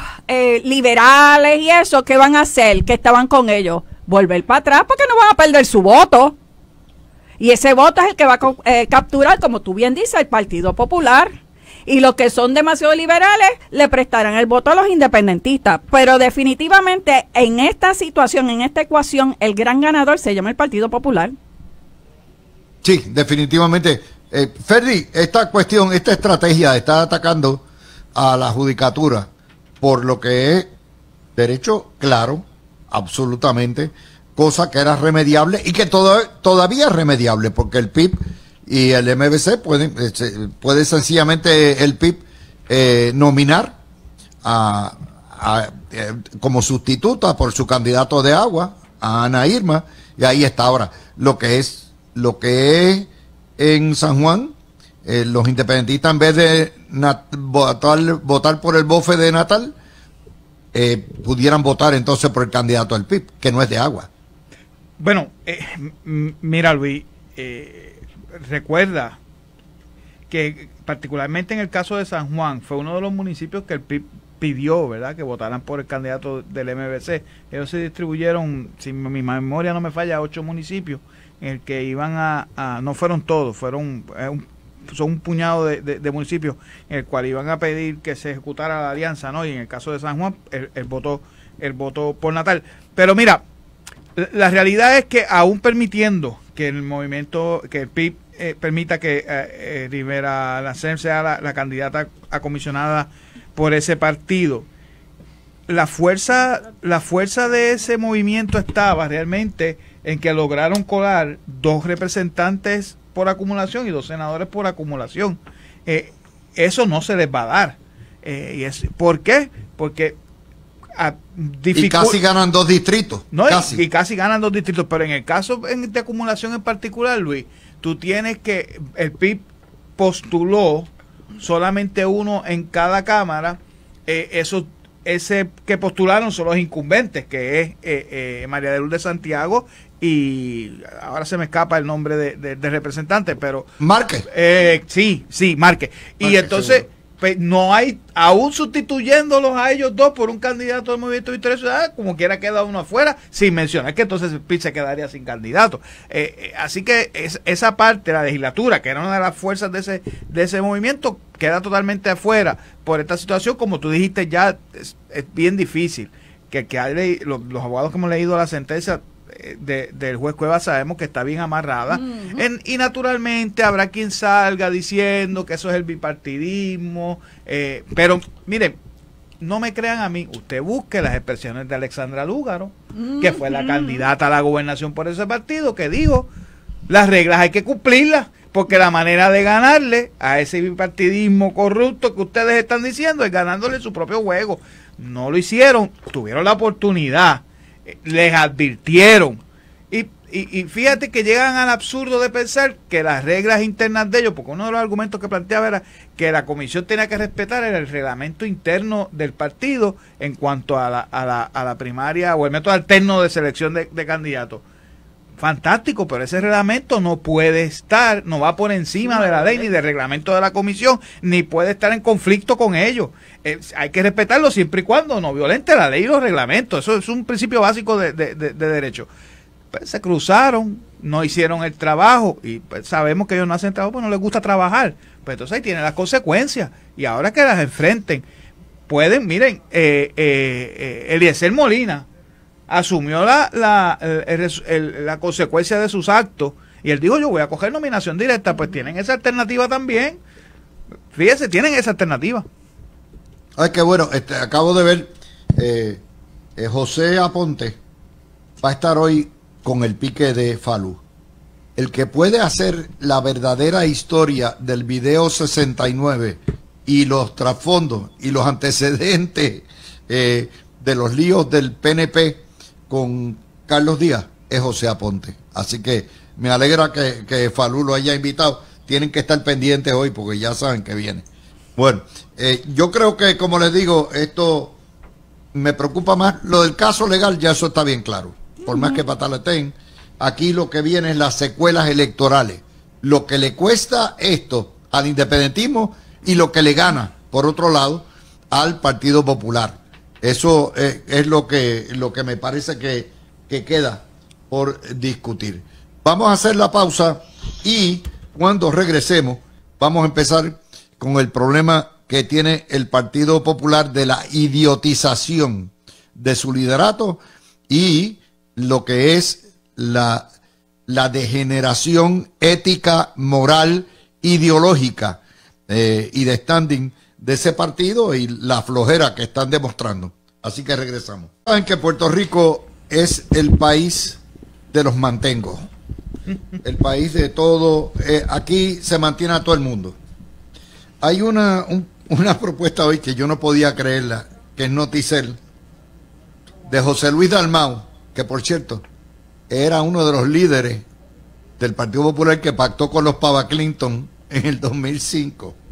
liberales y eso, ¿qué van a hacer? ¿Qué estaban con ellos? Volver para atrás porque no van a perder su voto. Y ese voto es el que va a capturar, como tú bien dices, el Partido Popular. Y los que son demasiado liberales le prestarán el voto a los independentistas. Pero definitivamente en esta situación, en esta ecuación, el gran ganador se llama el Partido Popular. Sí, definitivamente. Eh, Ferdi, esta cuestión, esta estrategia está atacando a la judicatura por lo que es derecho claro, absolutamente, cosa que era remediable y que todavía es remediable, porque el PIB y el MBC puede, este, puede sencillamente el PIB eh, nominar a, eh, como sustituta por su candidato de agua a Ana Irma y ahí está ahora lo que es lo que es en San Juan eh, los independentistas en vez de votar, votar por el bofe de Natal pudieran votar entonces por el candidato del PIB que no es de agua bueno mira Luis recuerda que particularmente en el caso de San Juan fue uno de los municipios que el PIB pidió, ¿verdad?, que votaran por el candidato del MBC. Ellos se distribuyeron, si mi memoria no me falla, ocho municipios en el que iban a, no fueron todos, fueron eh, un, son un puñado de, municipios en el cual iban a pedir que se ejecutara la alianza, ¿no? Y en el caso de San Juan, el, voto el voto por Natal. Pero mira, la realidad es que aún permitiendo que el movimiento, que el PIB eh, permita que eh, eh, Rivera Lacer sea la, candidata a comisionada por ese partido. La fuerza, la fuerza de ese movimiento estaba realmente en que lograron colar dos representantes por acumulación y dos senadores por acumulación. eso no se les va a dar. y es, ¿Por qué? Porque ah, y casi ganan dos distritos. No, y, casi ganan dos distritos, pero en el caso de acumulación en particular, Luis, tú tienes que, el PIB postuló solamente uno en cada Cámara, eh, ese que postularon son los incumbentes, que es eh, eh, María de Luz de Santiago y ahora se me escapa el nombre de, representante, pero... Márquez. sí, sí, Márquez. Y entonces no hay, aún sustituyéndolos a ellos dos por un candidato del movimiento tres Ciudadana, como quiera queda uno afuera, sin mencionar que entonces el se quedaría sin candidato. Eh, eh, así que esa parte, la legislatura, que era una de las fuerzas de ese, de ese movimiento, queda totalmente afuera por esta situación, como tú dijiste ya, es, bien difícil. Que, que los, los abogados que hemos leído la sentencia eh, del juez Cueva sabemos que está bien amarrada. y naturalmente habrá quien salga diciendo que eso es el bipartidismo. Eh, pero miren, no me crean a mí, usted busque las expresiones de Alexandra Lúgaro, que fue la candidata a la gobernación por ese partido, que digo las reglas hay que cumplirlas, porque la manera de ganarle a ese bipartidismo corrupto que ustedes están diciendo es ganándole su propio juego. No lo hicieron, tuvieron la oportunidad les advirtieron. Y, fíjate que llegan al absurdo de pensar que las reglas internas de ellos, porque uno de los argumentos que planteaba era que la comisión tenía que respetar el reglamento interno del partido en cuanto a la, a la, a la primaria o el método alterno de selección de, de candidatos. Fantástico, pero ese reglamento no puede estar, no va por encima de la ley ni del reglamento de la comisión, ni puede estar en conflicto con ellos. Eh, hay que respetarlo siempre y cuando no violente la ley y los reglamentos. Eso es un principio básico de, derecho. Pues, se cruzaron, no hicieron el trabajo y pues, sabemos que ellos no hacen trabajo porque no les gusta trabajar. Pues entonces ahí tienen las consecuencias y ahora que las enfrenten, pueden, miren, eh, eh, eh Eliezer Molina asumió la, la, consecuencia de sus actos y él dijo yo voy a coger nominación directa, pues tienen esa alternativa también. Fíjese, tienen esa alternativa. Ay, qué bueno, este, acabo de ver eh, eh, José Aponte va a estar hoy con el pique de Falú. El que puede hacer la verdadera historia del video 69 y los trasfondos y los antecedentes eh, de los líos del PNP con Carlos Díaz es José Aponte. Así que me alegra que, Falú lo haya invitado. Tienen que estar pendientes hoy porque ya saben que viene. Bueno, eh, yo creo que, como les digo, esto me preocupa más. Lo del caso legal, ya eso está bien claro. Por más que pataleten, aquí lo que viene es las secuelas electorales. Lo que le cuesta esto al independentismo y lo que le gana, por otro lado, al Partido Popular. Eso es, lo, que, lo que me parece que, queda por discutir. Vamos a hacer la pausa y cuando regresemos vamos a empezar con el problema que tiene el Partido Popular de la idiotización de su liderato y lo que es la, degeneración ética, moral, ideológica eh, y de standing de ese partido y la flojera que están demostrando. Así que regresamos. Saben que Puerto Rico es el país de los mantengos. El país de todo. Eh, aquí se mantiene a todo el mundo. Hay una, una propuesta hoy que yo no podía creerla, que es Noticel, de José Luis Dalmau, que por cierto era uno de los líderes del Partido Popular que pactó con los Pava Clinton en el 2005.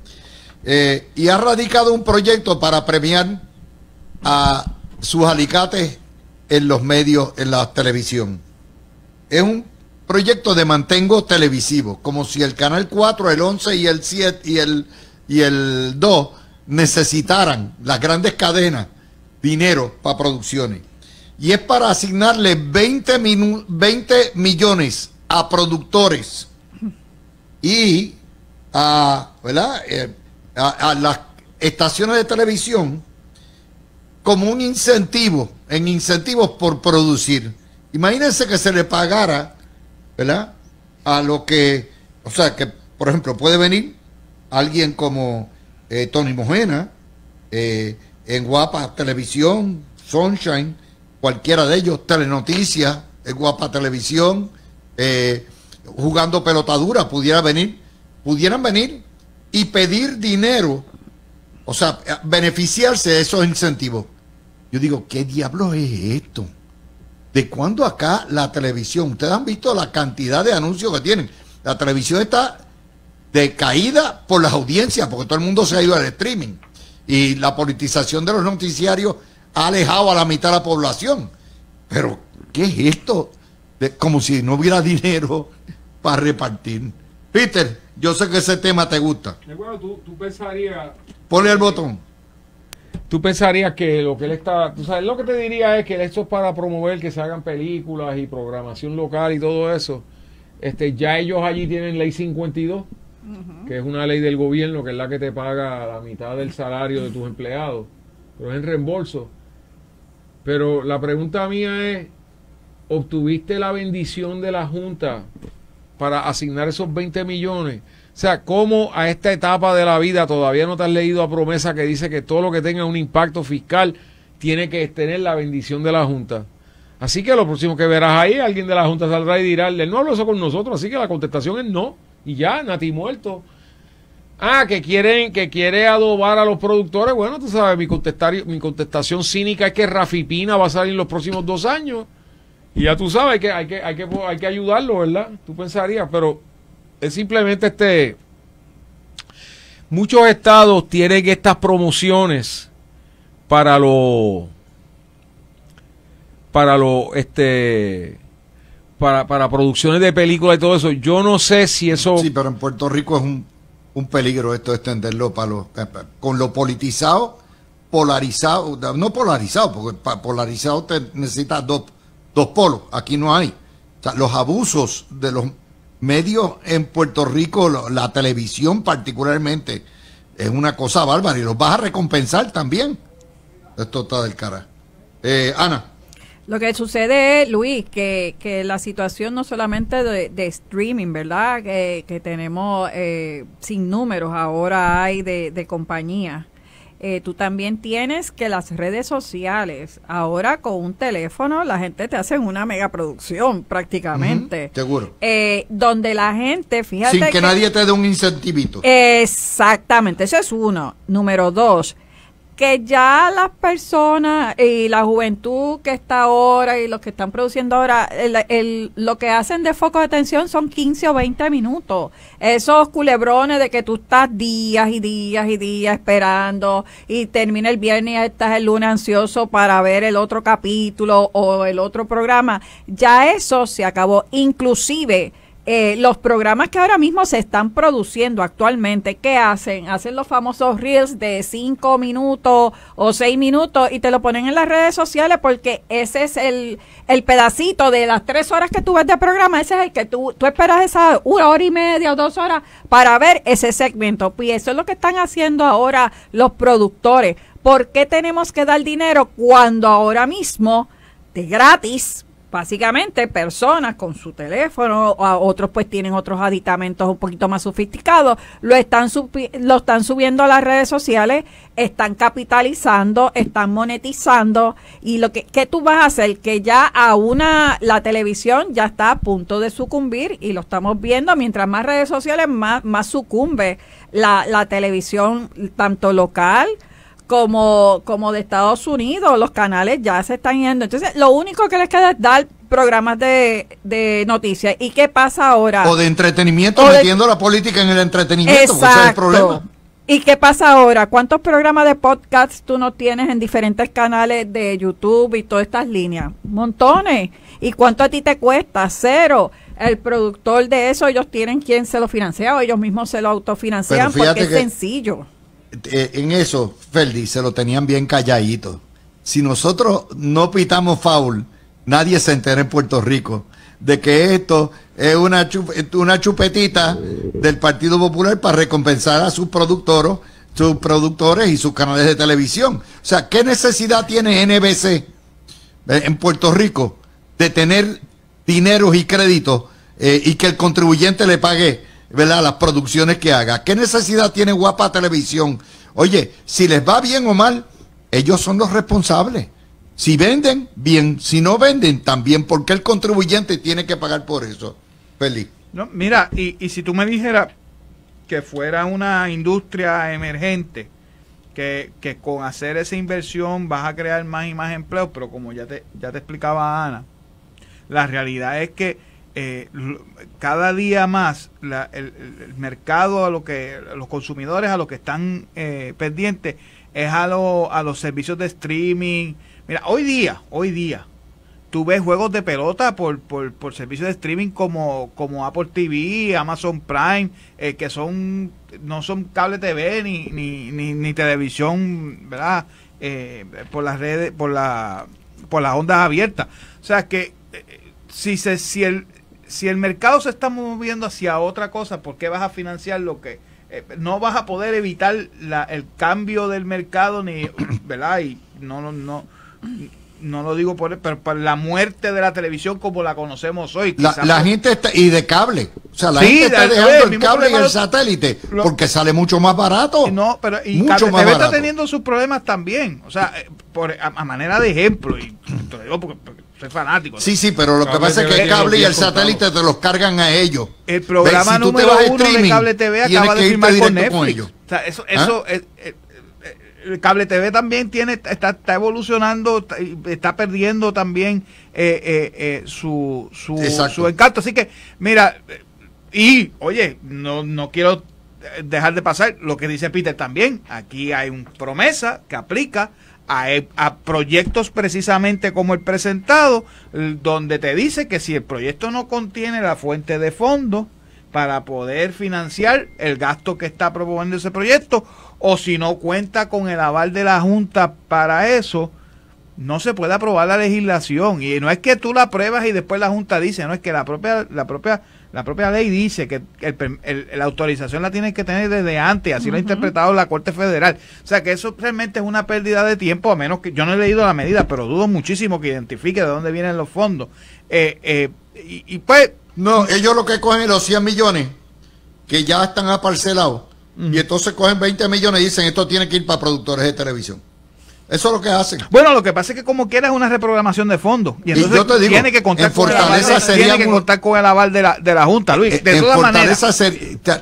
Eh, y ha radicado un proyecto para premiar a sus alicates en los medios, en la televisión. Es un proyecto de mantengo televisivo, como si el Canal 4, el 11 y el 7 y el, y el 2 necesitaran las grandes cadenas dinero para producciones. Y es para asignarle 20, 20 millones a productores y a, ¿verdad? Eh, a, las estaciones de televisión como un incentivo, en incentivos por producir. Imagínense que se le pagara, ¿verdad? A lo que, o sea, que por ejemplo puede venir alguien como eh, Tony Mojena, eh, en Guapa Televisión, Sunshine, cualquiera de ellos, Telenoticias, en Guapa Televisión, eh, jugando pelotadura, pudiera venir, pudieran venir y pedir dinero, o sea, beneficiarse de esos incentivos. Yo digo, ¿qué diablo es esto? ¿De cuándo acá la televisión? Ustedes han visto la cantidad de anuncios que tienen. La televisión está decaída por las audiencias, porque todo el mundo se ha ido al streaming. Y la politización de los noticiarios ha alejado a la mitad de la población. Pero, ¿qué es esto? como si no hubiera dinero para repartir. Peter, yo sé que ese tema te gusta. Bueno, tú, tú pensarías... Ponle el botón. Tú pensarías que lo que él está... Tú sabes, lo que te diría es que esto es para promover que se hagan películas y programación local y todo eso. Este, ya ellos allí tienen ley 52, que es una ley del gobierno, que es la que te paga la mitad del salario de tus empleados, pero es en reembolso. Pero la pregunta mía es, ¿obtuviste la bendición de la Junta para asignar esos 20 millones. O sea, ¿cómo a esta etapa de la vida todavía no te has leído a promesa que dice que todo lo que tenga un impacto fiscal tiene que tener la bendición de la Junta? Así que lo próximo que verás ahí, alguien de la Junta saldrá y dirá, no habló eso con nosotros, así que la contestación es no. Y ya, Nati muerto. Ah, que quieren, que quiere adobar a los productores. Bueno, tú sabes, mi, mi contestación cínica es que Rafipina Pina va a salir los próximos dos años. Y ya tú sabes que hay que, hay que, ayudarlo, ¿verdad? Tú pensarías, pero es simplemente este. Muchos estados tienen estas promociones para los para los este para, producciones de películas y todo eso. Yo no sé si eso Sí, pero en Puerto Rico es un, un peligro esto de extenderlo para los eh, con lo politizado, polarizado, no polarizado, porque para polarizado te necesitas dos dos polos, aquí no hay. los abusos de los medios en Puerto Rico, la televisión particularmente, es una cosa bárbara y los vas a recompensar también. Esto está del cara. Eh, Ana. Lo que sucede es, Luis, que, que la situación no solamente de, streaming, ¿verdad? Que, tenemos eh, sin números ahora hay de, de eh, tú también tienes que las redes sociales, ahora con un teléfono, la gente te hace una producción prácticamente. seguro. Eh, donde la gente, fíjate. Sin que, que, nadie te dé un incentivito. Exactamente, ese es uno. Número dos, que ya las personas y la juventud que está ahora y los que están produciendo ahora, el, lo que hacen de foco de atención son 15 o 20 minutos. Esos culebrones de que tú estás días y días y días esperando y termina el viernes y estás el lunes ansioso para ver el otro capítulo o el otro programa, ya eso se acabó. Inclusive eh, los programas que ahora mismo se están produciendo actualmente, ¿qué hacen? Hacen los famosos reels de cinco minutos o seis minutos y te lo ponen en las redes sociales porque ese es el, pedacito de las tres horas que tú ves de programa, ese es el que tú, tú esperas esa una hora y media o dos horas para ver ese segmento. Y eso es lo que están haciendo ahora los productores. ¿Por qué tenemos que dar dinero cuando ahora mismo de gratis básicamente personas con su teléfono, otros pues tienen otros aditamentos un poquito más sofisticados, lo están, lo están subiendo a las redes sociales, están capitalizando, están monetizando y lo que, ¿qué tú vas a hacer? Que ya a una, la televisión ya está a punto de sucumbir y lo estamos viendo, mientras más redes sociales más, más sucumbe la, la televisión tanto local, como, como de Estados Unidos, los canales ya se están yendo. Entonces, lo único que les queda es dar programas de, de noticias. ¿Y qué pasa ahora? O de entretenimiento, metiendo la política en el entretenimiento, Exacto. ¿Y qué pasa ahora? ¿Cuántos programas de podcast tú no tienes en diferentes canales de YouTube y todas estas líneas? Montones. ¿Y cuánto a ti te cuesta? Cero. El productor de eso, ellos tienen quien se lo financia o ellos mismos se lo autofinancian porque es sencillo. Eh, en eso, Ferdi, se lo tenían bien calladito. Si nosotros no pitamos foul, nadie se entera en Puerto Rico de que esto es una, una chupetita del Partido Popular para recompensar a sus productores, sus productores y sus canales de televisión. O sea, ¿qué necesidad tiene NBC eh, en Puerto Rico de tener dineros y créditos eh, y que el contribuyente le pague ¿verdad? Las producciones que haga. ¿Qué necesidad tiene Guapa Televisión? Oye, si les va bien o mal, ellos son los responsables. Si venden, bien. Si no venden, también, porque el contribuyente tiene que pagar por eso. Feliz. No, mira, y, si tú me dijeras que fuera una industria emergente, que, que, con hacer esa inversión vas a crear más y más empleo, pero como ya ya te explicaba Ana, la realidad es que eh, cada día más el, mercado a lo que los consumidores a lo que están eh, pendientes es a, a los servicios de streaming. Mira, hoy día, hoy día, tú ves juegos de pelota por, por, servicios de streaming como, como Apple TV, Amazon Prime, eh, que son no son cable TV ni, televisión, ¿verdad? Eh, por las redes, por la por las ondas abiertas. O sea que si se si el si el mercado se está moviendo hacia otra cosa, ¿por qué vas a financiar lo que eh, no vas a poder evitar el cambio del mercado ni, ¿verdad? Y no no no lo digo por, pero la muerte de la televisión como la conocemos hoy. La, gente está, y de cable. O sea, la gente está dejando el, cable y el satélite porque sale mucho más barato. No, pero y está teniendo sus problemas también. O sea, eh, por, a, manera de ejemplo, y te digo porque fanáticos. fanático. Sí, sí, pero lo que pasa es que el cable y el satélite te los cargan a ellos. El programa número uno de Cable TV acaba de firmar con ellos. eso, eso ¿Ah? eh, eh, el cable TV también tiene, está, está evolucionando, está, perdiendo también eh, su, su, su, encanto. Así que, mira, y oye, no, no quiero dejar de pasar lo que dice Peter también. Aquí hay una promesa que aplica a, proyectos precisamente como el presentado, donde te dice que si el proyecto no contiene la fuente de fondo para poder financiar el gasto que está proponiendo ese proyecto, o si no cuenta con el aval de la Junta para eso, no se puede aprobar la legislación. Y no es que tú la apruebas y después la Junta dice, no es que la propia, la propia la propia ley dice que la autorización la tienen que tener desde antes, así lo ha interpretado la Corte Federal. O sea que eso realmente es una pérdida de tiempo, a menos que yo no he leído la medida, pero dudo muchísimo que identifique de dónde vienen los fondos. Eh, eh, y, pues... No, ellos lo que cogen los 100 millones que ya están aparcelados y entonces cogen 20 millones y dicen esto tiene que ir para productores de televisión. Eso es lo que hacen. Bueno, lo que pasa es que como quiera es una reprogramación de fondos. Y entonces tiene que contar, con el, aval de, la, de la Junta, Luis. Eh, de todas maneras.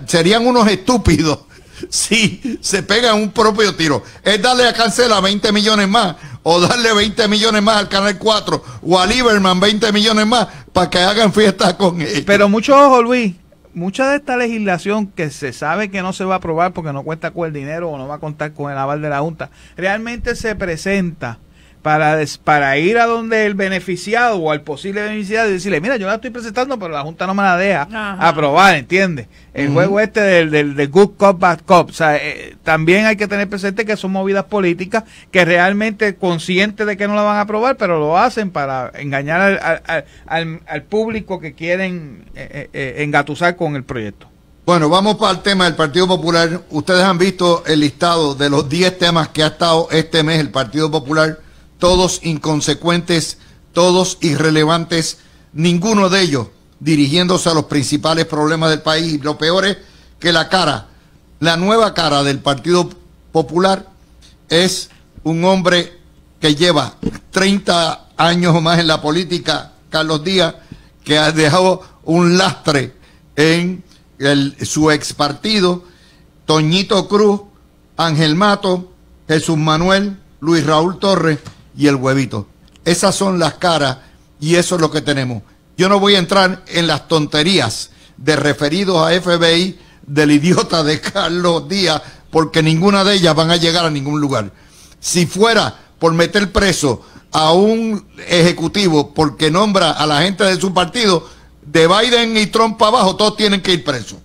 serían unos estúpidos si se pegan un propio tiro. Es darle a Cancela 20 millones más o darle 20 millones más al Canal 4 o a Lieberman 20 millones más para que hagan fiesta con él Pero mucho ojo, Luis mucha de esta legislación que se sabe que no se va a aprobar porque no cuenta con el dinero o no va a contar con el aval de la Junta, realmente se presenta para, para ir a donde el beneficiado o al posible beneficiado y decirle, mira, yo la estoy presentando, pero la Junta no me la deja aprobar, ¿entiendes? El juego este del, del, good cop, bad cop. O sea, eh, también hay que tener presente que son movidas políticas que realmente conscientes de que no la van a aprobar, pero lo hacen para engañar al, público que quieren eh, eh, engatusar con el proyecto. Bueno, vamos para el tema del Partido Popular. Ustedes han visto el listado de los 10 temas que ha estado este mes el Partido Popular todos inconsecuentes, todos irrelevantes, ninguno de ellos dirigiéndose a los principales problemas del país. lo peor es que la cara, la nueva cara del Partido Popular es un hombre que lleva 30 años o más en la política, Carlos Díaz, que ha dejado un lastre en su ex partido, Toñito Cruz, Ángel Mato, Jesús Manuel, Luis Raúl Torres y el huevito. Esas son las caras y eso es lo que tenemos. Yo no voy a entrar en las tonterías de referidos a FBI del idiota de Carlos Díaz, porque ninguna de ellas van a llegar a ningún lugar. Si fuera por meter preso a un ejecutivo porque nombra a la gente de su partido, de Biden y Trump abajo, todos tienen que ir presos.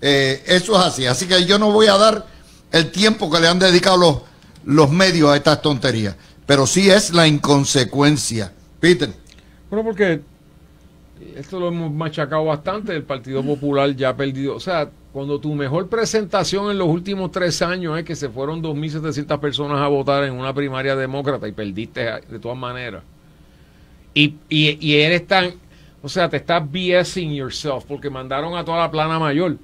Eh, eso es así. Así que yo no voy a dar el tiempo que le han dedicado los, los medios a estas tonterías pero sí es la inconsecuencia. Peter. Bueno, porque esto lo hemos machacado bastante, el Partido Popular ya ha perdido, o sea, cuando tu mejor presentación en los últimos tres años es que se fueron 2.700 personas a votar en una primaria demócrata y perdiste de todas maneras. Y, y, y eres tan, o sea, te estás BSing yourself porque mandaron a toda la plana mayor.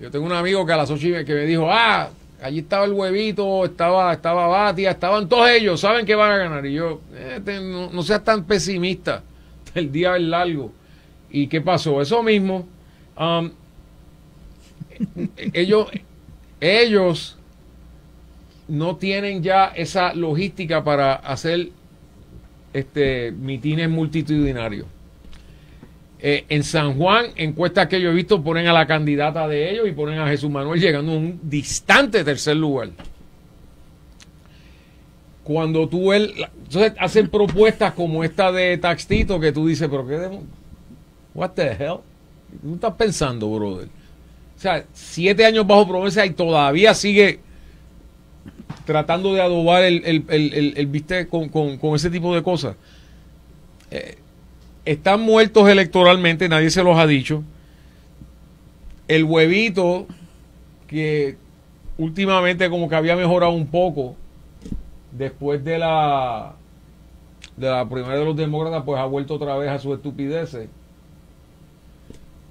Yo tengo un amigo que a las 8 que me dijo, ah, Allí estaba el huevito, estaba, estaba Batia, estaban todos ellos, saben que van a ganar. Y yo, eh, no, seas tan pesimista, el día es largo. ¿Y qué pasó? Eso mismo. Um, e, e, ellos, ellos no tienen ya esa logística para hacer este mitines multitudinarios. Eh, en San Juan, encuestas que yo he visto, ponen a la candidata de ellos y ponen a Jesús Manuel llegando a un distante tercer lugar. Cuando tú él. Entonces hacen propuestas como esta de Taxito que tú dices, pero qué What the hell? ¿Tú estás pensando, brother? O sea, siete años bajo promesa y todavía sigue tratando de adobar el, el, viste con, ese tipo de cosas. Eh, están muertos electoralmente, nadie se los ha dicho. El huevito, que últimamente como que había mejorado un poco, después de la, de la primaria de los demócratas, pues ha vuelto otra vez a su estupidez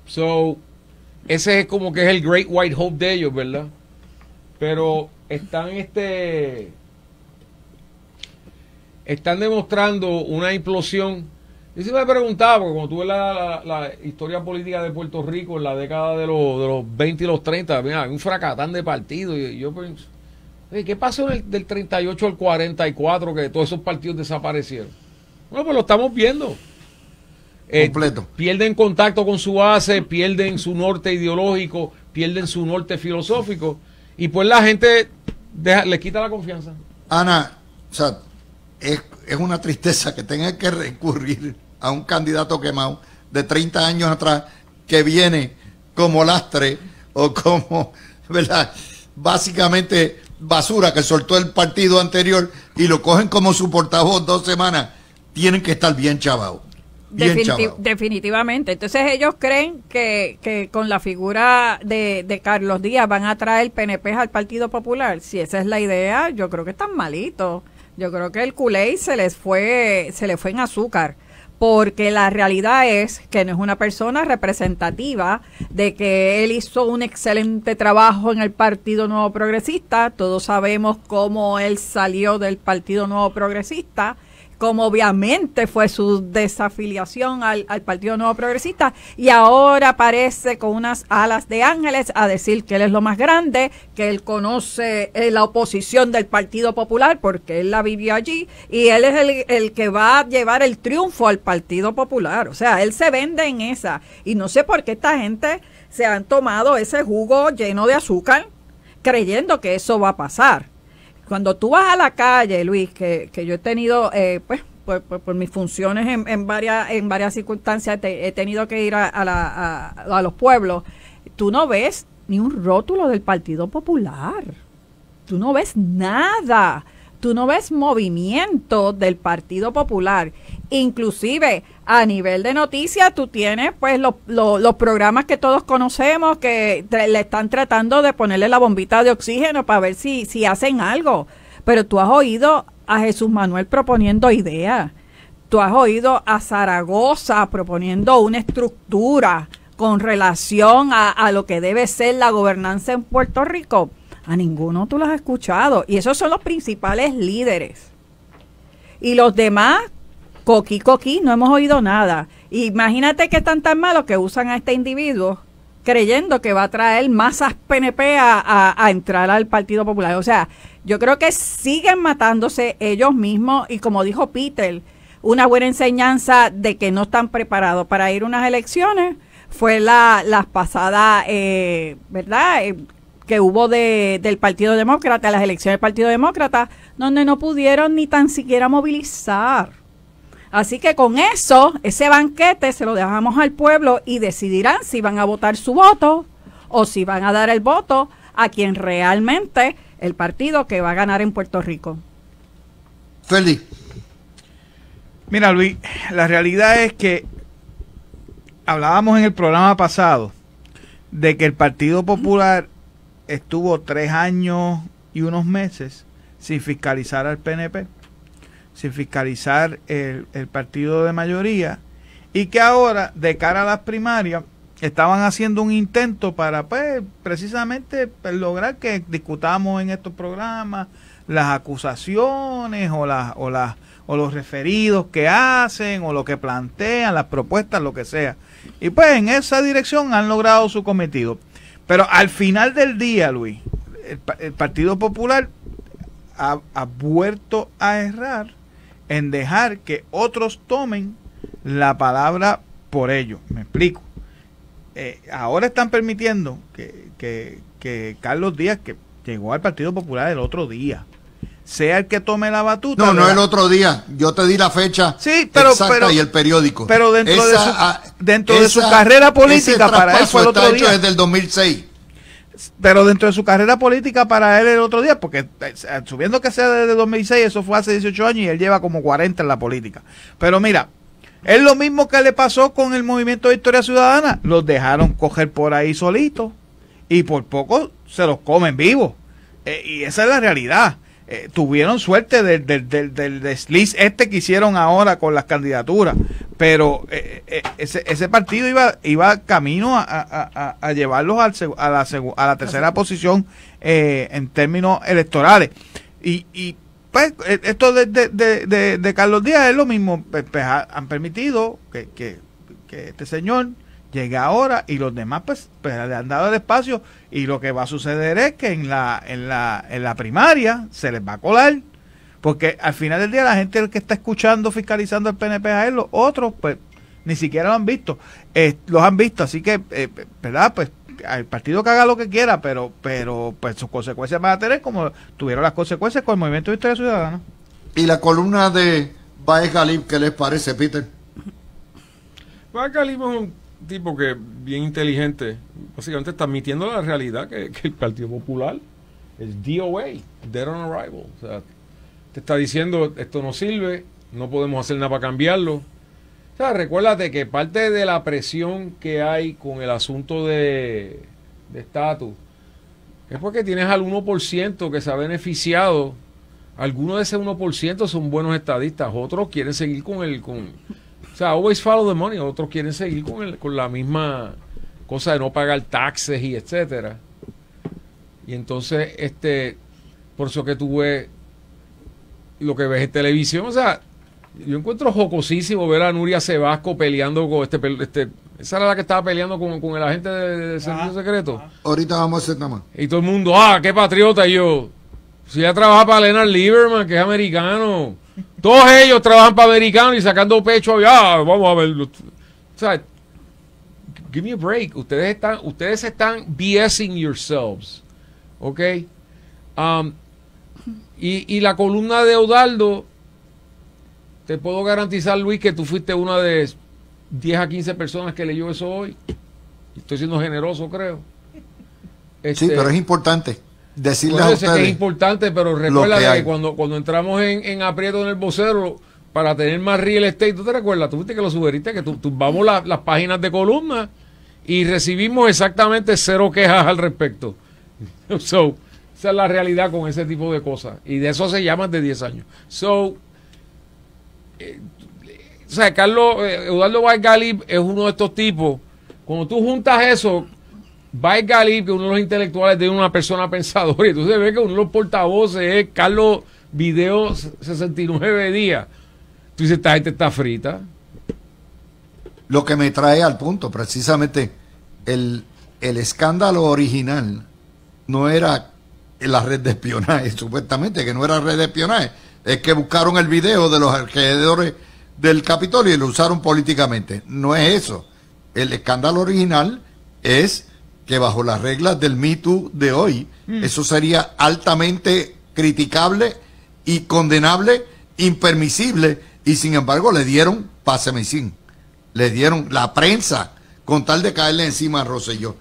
So, ese es como que es el Great White Hope de ellos, ¿verdad? Pero están este están demostrando una implosión yo sí me preguntaba, porque cuando tuve la, la, historia política de Puerto Rico en la década de los, 20 y los 30, mira, un fracatán de partidos. Y yo pues, ¿qué pasó del, 38 al 44 que todos esos partidos desaparecieron? Bueno, pues lo estamos viendo. Eh, completo. Pierden contacto con su base, pierden su norte ideológico, pierden su norte filosófico. Y pues la gente le quita la confianza. Ana, o sea, es, es una tristeza que tenga que recurrir a un candidato quemado de 30 años atrás que viene como lastre o como, ¿verdad? Básicamente basura que soltó el partido anterior y lo cogen como su portavoz dos semanas, tienen que estar bien chavados. definitivamente. Entonces ellos creen que, que con la figura de, de, Carlos Díaz van a traer PNP al Partido Popular. Si esa es la idea, yo creo que están malitos. Yo creo que el culé se les fue, se les fue en azúcar porque la realidad es que no es una persona representativa de que él hizo un excelente trabajo en el Partido Nuevo Progresista. Todos sabemos cómo él salió del Partido Nuevo Progresista como obviamente fue su desafiliación al, Partido Nuevo Progresista, y ahora aparece con unas alas de ángeles a decir que él es lo más grande, que él conoce eh, la oposición del Partido Popular porque él la vivió allí, y él es el, el que va a llevar el triunfo al Partido Popular. O sea, él se vende en esa, y no sé por qué esta gente se han tomado ese jugo lleno de azúcar creyendo que eso va a pasar. Cuando tú vas a la calle, Luis, que, yo he tenido, eh, pues, por, mis funciones en, en, varias en varias circunstancias he tenido que ir a, a, a, los pueblos, tú no ves ni un rótulo del Partido Popular, tú no ves nada, tú no ves movimiento del Partido Popular, inclusive a nivel de noticias, tú tienes pues los programas que todos conocemos que le están tratando de ponerle la bombita de oxígeno para ver si, si hacen algo. Pero tú has oído a Jesús Manuel proponiendo ideas. Tú has oído a Zaragoza proponiendo una estructura con relación a, a lo que debe ser la gobernanza en Puerto Rico. A ninguno tú lo has escuchado. Y esos son los principales líderes. Y los demás, coqui, coqui, no hemos oído nada. Imagínate que están tan malos que usan a este individuo creyendo que va a traer masas PNP a, entrar al Partido Popular. O sea, yo creo que siguen matándose ellos mismos y como dijo Peter, una buena enseñanza de que no están preparados para ir a unas elecciones fue la, pasada, eh, ¿verdad? Eh, que hubo de, del Partido Demócrata, las elecciones del Partido Demócrata, donde no pudieron ni tan siquiera movilizar Así que con eso, ese banquete se lo dejamos al pueblo y decidirán si van a votar su voto o si van a dar el voto a quien realmente el partido que va a ganar en Puerto Rico. Feliz. Mira, Luis, la realidad es que hablábamos en el programa pasado de que el Partido Popular estuvo tres años y unos meses sin fiscalizar al PNP sin fiscalizar el, partido de mayoría y que ahora, de cara a las primarias, estaban haciendo un intento para, pues, precisamente pues, lograr que discutamos en estos programas las acusaciones o las o o los referidos que hacen o lo que plantean, las propuestas, lo que sea. Y pues en esa dirección han logrado su cometido. Pero al final del día, Luis, el, Partido Popular ha vuelto a errar en dejar que otros tomen la palabra por ello. Me explico. Eh, ahora están permitiendo que, que, Carlos Díaz, que llegó al Partido Popular el otro día, sea el que tome la batuta. No, no el otro día. Yo te di la fecha sí, pero, pero, y el periódico. Pero dentro de su, ah, dentro de su carrera política para él fue el otro está día. Hecho desde el 2006 pero dentro de su carrera política para él el otro día, porque eh, eh, subiendo que sea desde 2006, eso fue hace 18 años y él lleva como 40 en la política. Pero mira, es lo mismo que le pasó con el movimiento de Historia Ciudadana. Los dejaron coger por ahí solitos y por poco se los comen vivos. Eh, y esa es la realidad. Eh, tuvieron suerte del, del, del, del, desliz este que hicieron ahora con las candidaturas, pero eh, eh, ese, partido iba, iba camino a, llevarlos al, a, la, a la tercera posición en términos electorales. Y, y pues e, esto de, de, Carlos Díaz es lo mismo, pues, pues, han permitido que, que, que este señor llega ahora y los demás pues, pues, le han dado el espacio y lo que va a suceder es que en la, en la, en la primaria se les va a colar. Porque al final del día la gente que está escuchando, fiscalizando el PNP a él, los otros pues ni siquiera lo han visto. Eh, los han visto, así que, eh, ¿verdad? Pues el partido que haga lo que quiera, pero, pero pues sus consecuencias van a tener como tuvieron las consecuencias con el Movimiento de Historia Ciudadana. ¿Y la columna de Baez Galip qué les parece, Peter? Baez Galip es un tipo que bien inteligente, básicamente está admitiendo la realidad que, el Partido Popular es DOA, Dead on Arrival. O sea, te está diciendo esto no sirve, no podemos hacer nada para cambiarlo. O sea, recuérdate que parte de la presión que hay con el asunto de estatus es porque tienes al 1% que se ha beneficiado. Algunos de ese 1% son buenos estadistas, otros quieren seguir con el, con, o sea, always follow the money. Otros quieren seguir con, el, con la misma cosa de no pagar taxes y etcétera. Y entonces, este, por eso que tú ves lo que ves en televisión. O sea, yo encuentro jocosísimo ver a Nuria Sebasco peleando con este, este esa era la que estaba peleando con, el agente de, servicio secreto. Ahorita vamos a hacer nada más. Y todo el mundo, ah, qué patriota. yo, si ya trabaja para Leonard Lieberman, que es americano. Todos ellos trabajan para americanos y sacando pecho, ah, vamos a ver. give me a break. Ustedes están, ustedes están BSing yourselves. ¿Ok? Um, y, la columna de Eudaldo, te puedo garantizar, Luis, que tú fuiste una de 10 a 15 personas que leyó eso hoy. Estoy siendo generoso, creo. sí, pero este, es importante decirle a ustedes que es importante, pero recuerda que, cuando, cuando entramos en, en aprieto en el vocero para tener más real estate, ¿tú te recuerdas? Tú viste que lo sugeriste, que tumbamos las páginas de columna y recibimos exactamente cero quejas al respecto. So, esa es la realidad con ese tipo de cosas. Y de eso se llaman de 10 años. So, eh, o sea, Carlos, eh, Eduardo es uno de estos tipos. Cuando tú juntas eso va el que uno de los intelectuales de una persona pensadora, y tú se ve que uno de los portavoces es Carlos Video 69 días. Tú dices, esta gente está frita. Lo que me trae al punto, precisamente, el, el escándalo original no era la red de espionaje, supuestamente, que no era red de espionaje. Es que buscaron el video de los alrededores del Capitolio y lo usaron políticamente. No es eso. El escándalo original es que bajo las reglas del mito de hoy, mm. eso sería altamente criticable y condenable, impermisible, y sin embargo le dieron pase sin le dieron la prensa con tal de caerle encima a Rosselló.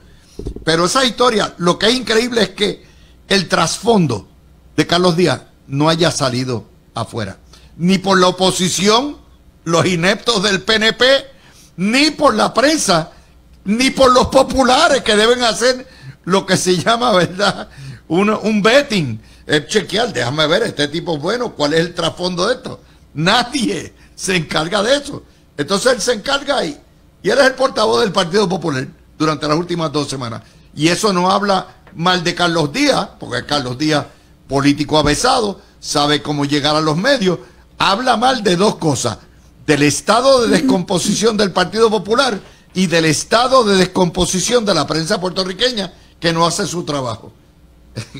Pero esa historia, lo que es increíble es que el trasfondo de Carlos Díaz no haya salido afuera, ni por la oposición, los ineptos del PNP, ni por la prensa ni por los populares que deben hacer lo que se llama, ¿verdad? Un, un betting. Es eh, chequear, déjame ver, este tipo bueno, ¿cuál es el trasfondo de esto? Nadie se encarga de eso. Entonces él se encarga ahí. Y él es el portavoz del Partido Popular durante las últimas dos semanas. Y eso no habla mal de Carlos Díaz, porque Carlos Díaz, político avesado, sabe cómo llegar a los medios. Habla mal de dos cosas. Del estado de descomposición del Partido Popular y del estado de descomposición de la prensa puertorriqueña que no hace su trabajo.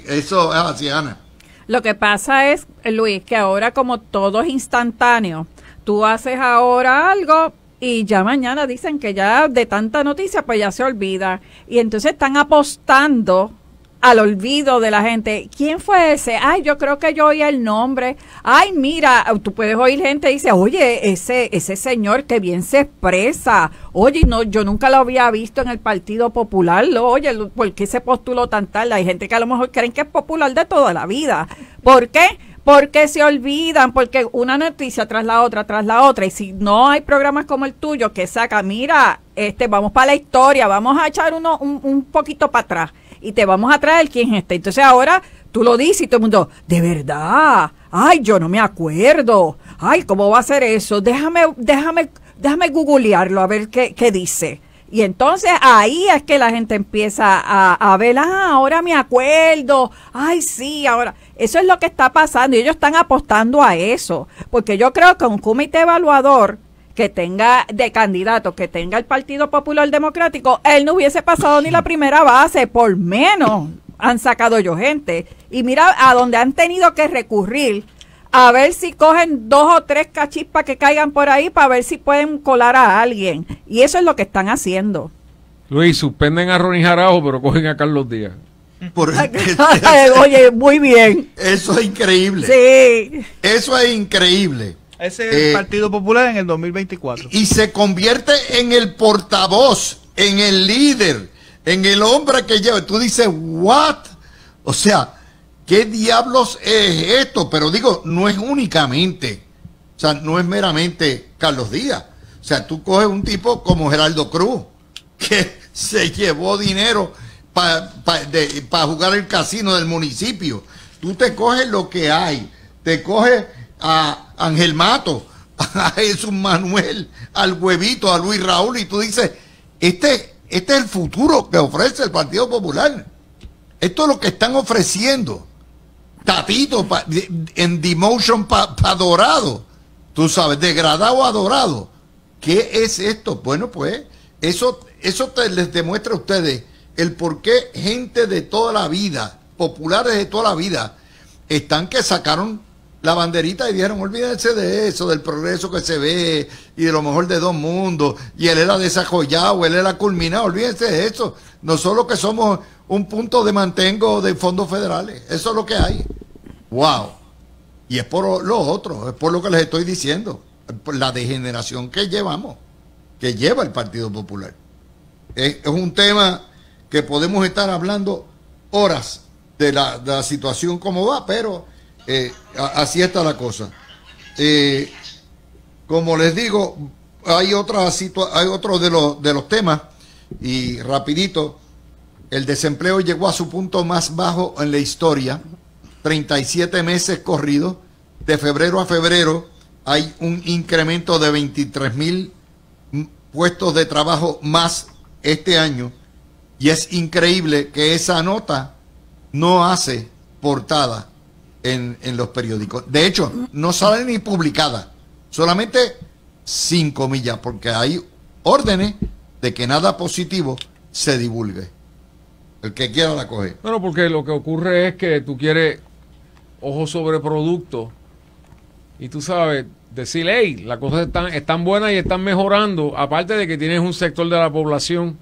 Eso es así, Ana. Lo que pasa es, eh, Luis, que ahora como todo es instantáneo, tú haces ahora algo y ya mañana dicen que ya de tanta noticia pues ya se olvida. Y entonces están apostando al olvido de la gente. ¿Quién fue ese? Ay, yo creo que yo oía el nombre. Ay, mira, tú puedes oír gente y dice, oye, ese, ese señor que bien se expresa. Oye, no, yo nunca lo había visto en el Partido Popular. Lo, oye, ¿por qué se postuló tan tarde? Hay gente que a lo mejor creen que es popular de toda la vida. ¿Por qué? porque se olvidan, porque una noticia tras la otra, tras la otra, y si no hay programas como el tuyo que saca, mira, este, vamos para la historia, vamos a echar uno un, un poquito para atrás y te vamos a traer quien está. Entonces ahora tú lo dices y todo el mundo, de verdad, ay, yo no me acuerdo, ay, ¿cómo va a ser eso? Déjame, déjame, déjame googlearlo a ver qué, dice. Y entonces ahí es que la gente empieza a, a ver, ah, ahora me acuerdo, ay, sí, ahora. Eso es lo que está pasando y ellos están apostando a eso, porque yo creo que un comité evaluador que tenga de candidato que tenga el Partido Popular Democrático, él no hubiese pasado ni la primera base, por menos han sacado yo gente. Y mira a donde han tenido que recurrir a ver si cogen dos o tres cachispas que caigan por ahí para ver si pueden colar a alguien. Y eso es lo que están haciendo. Luis, suspenden a Ronnie Jarajo, pero cogen a Carlos Díaz. Oye, muy bien. Eso es increíble. Sí. Eso es increíble. Es el eh, Partido Popular en el 2024. Y se convierte en el portavoz, en el líder, en el hombre que lleva. Tú dices, ¿what? O sea, ¿qué diablos es esto? Pero digo, no es únicamente, o sea, no es meramente Carlos Díaz. O sea, tú coges un tipo como Geraldo Cruz, que se llevó dinero para jugar el casino del municipio. Tú te coges lo que hay, te coges a Ángel Mato, a Jesús Manuel, al huevito, a Luis Raúl, y tú dices, este, este es el futuro que ofrece el Partido Popular. Esto es lo que están ofreciendo. Tatito en Demotion para Dorado. Tú sabes, degradado a Dorado. ¿Qué es esto? Bueno, pues eso, eso les demuestra a ustedes el por qué gente de toda la vida, populares de toda la vida, están que sacaron la banderita y dijeron, olvídense de eso, del progreso que se ve y de lo mejor de dos mundos, y él era desarrollado, él era culminado, olvídense de eso. Nosotros que somos un punto de mantengo de fondos federales, eso es lo que hay. ¡Wow! Y es por los otros, es por lo que les estoy diciendo, la degeneración que llevamos, que lleva el Partido Popular. Es, un tema que podemos estar hablando horas de la, de la situación como va, pero eh, así está la cosa. Eh, como les digo, hay, hay otro de los, de los temas, y rapidito, el desempleo llegó a su punto más bajo en la historia, 37 meses corridos, de febrero a febrero hay un incremento de 23 mil puestos de trabajo más este año, y es increíble que esa nota no hace portada en, los periódicos. De hecho, no sale ni publicada, solamente cinco millas, porque hay órdenes de que nada positivo se divulgue. El que quiera la coge. Bueno, porque lo que ocurre es que tú quieres ojo sobre producto y tú sabes decir, hey, las cosas están, están buenas y están mejorando, aparte de que tienes un sector de la población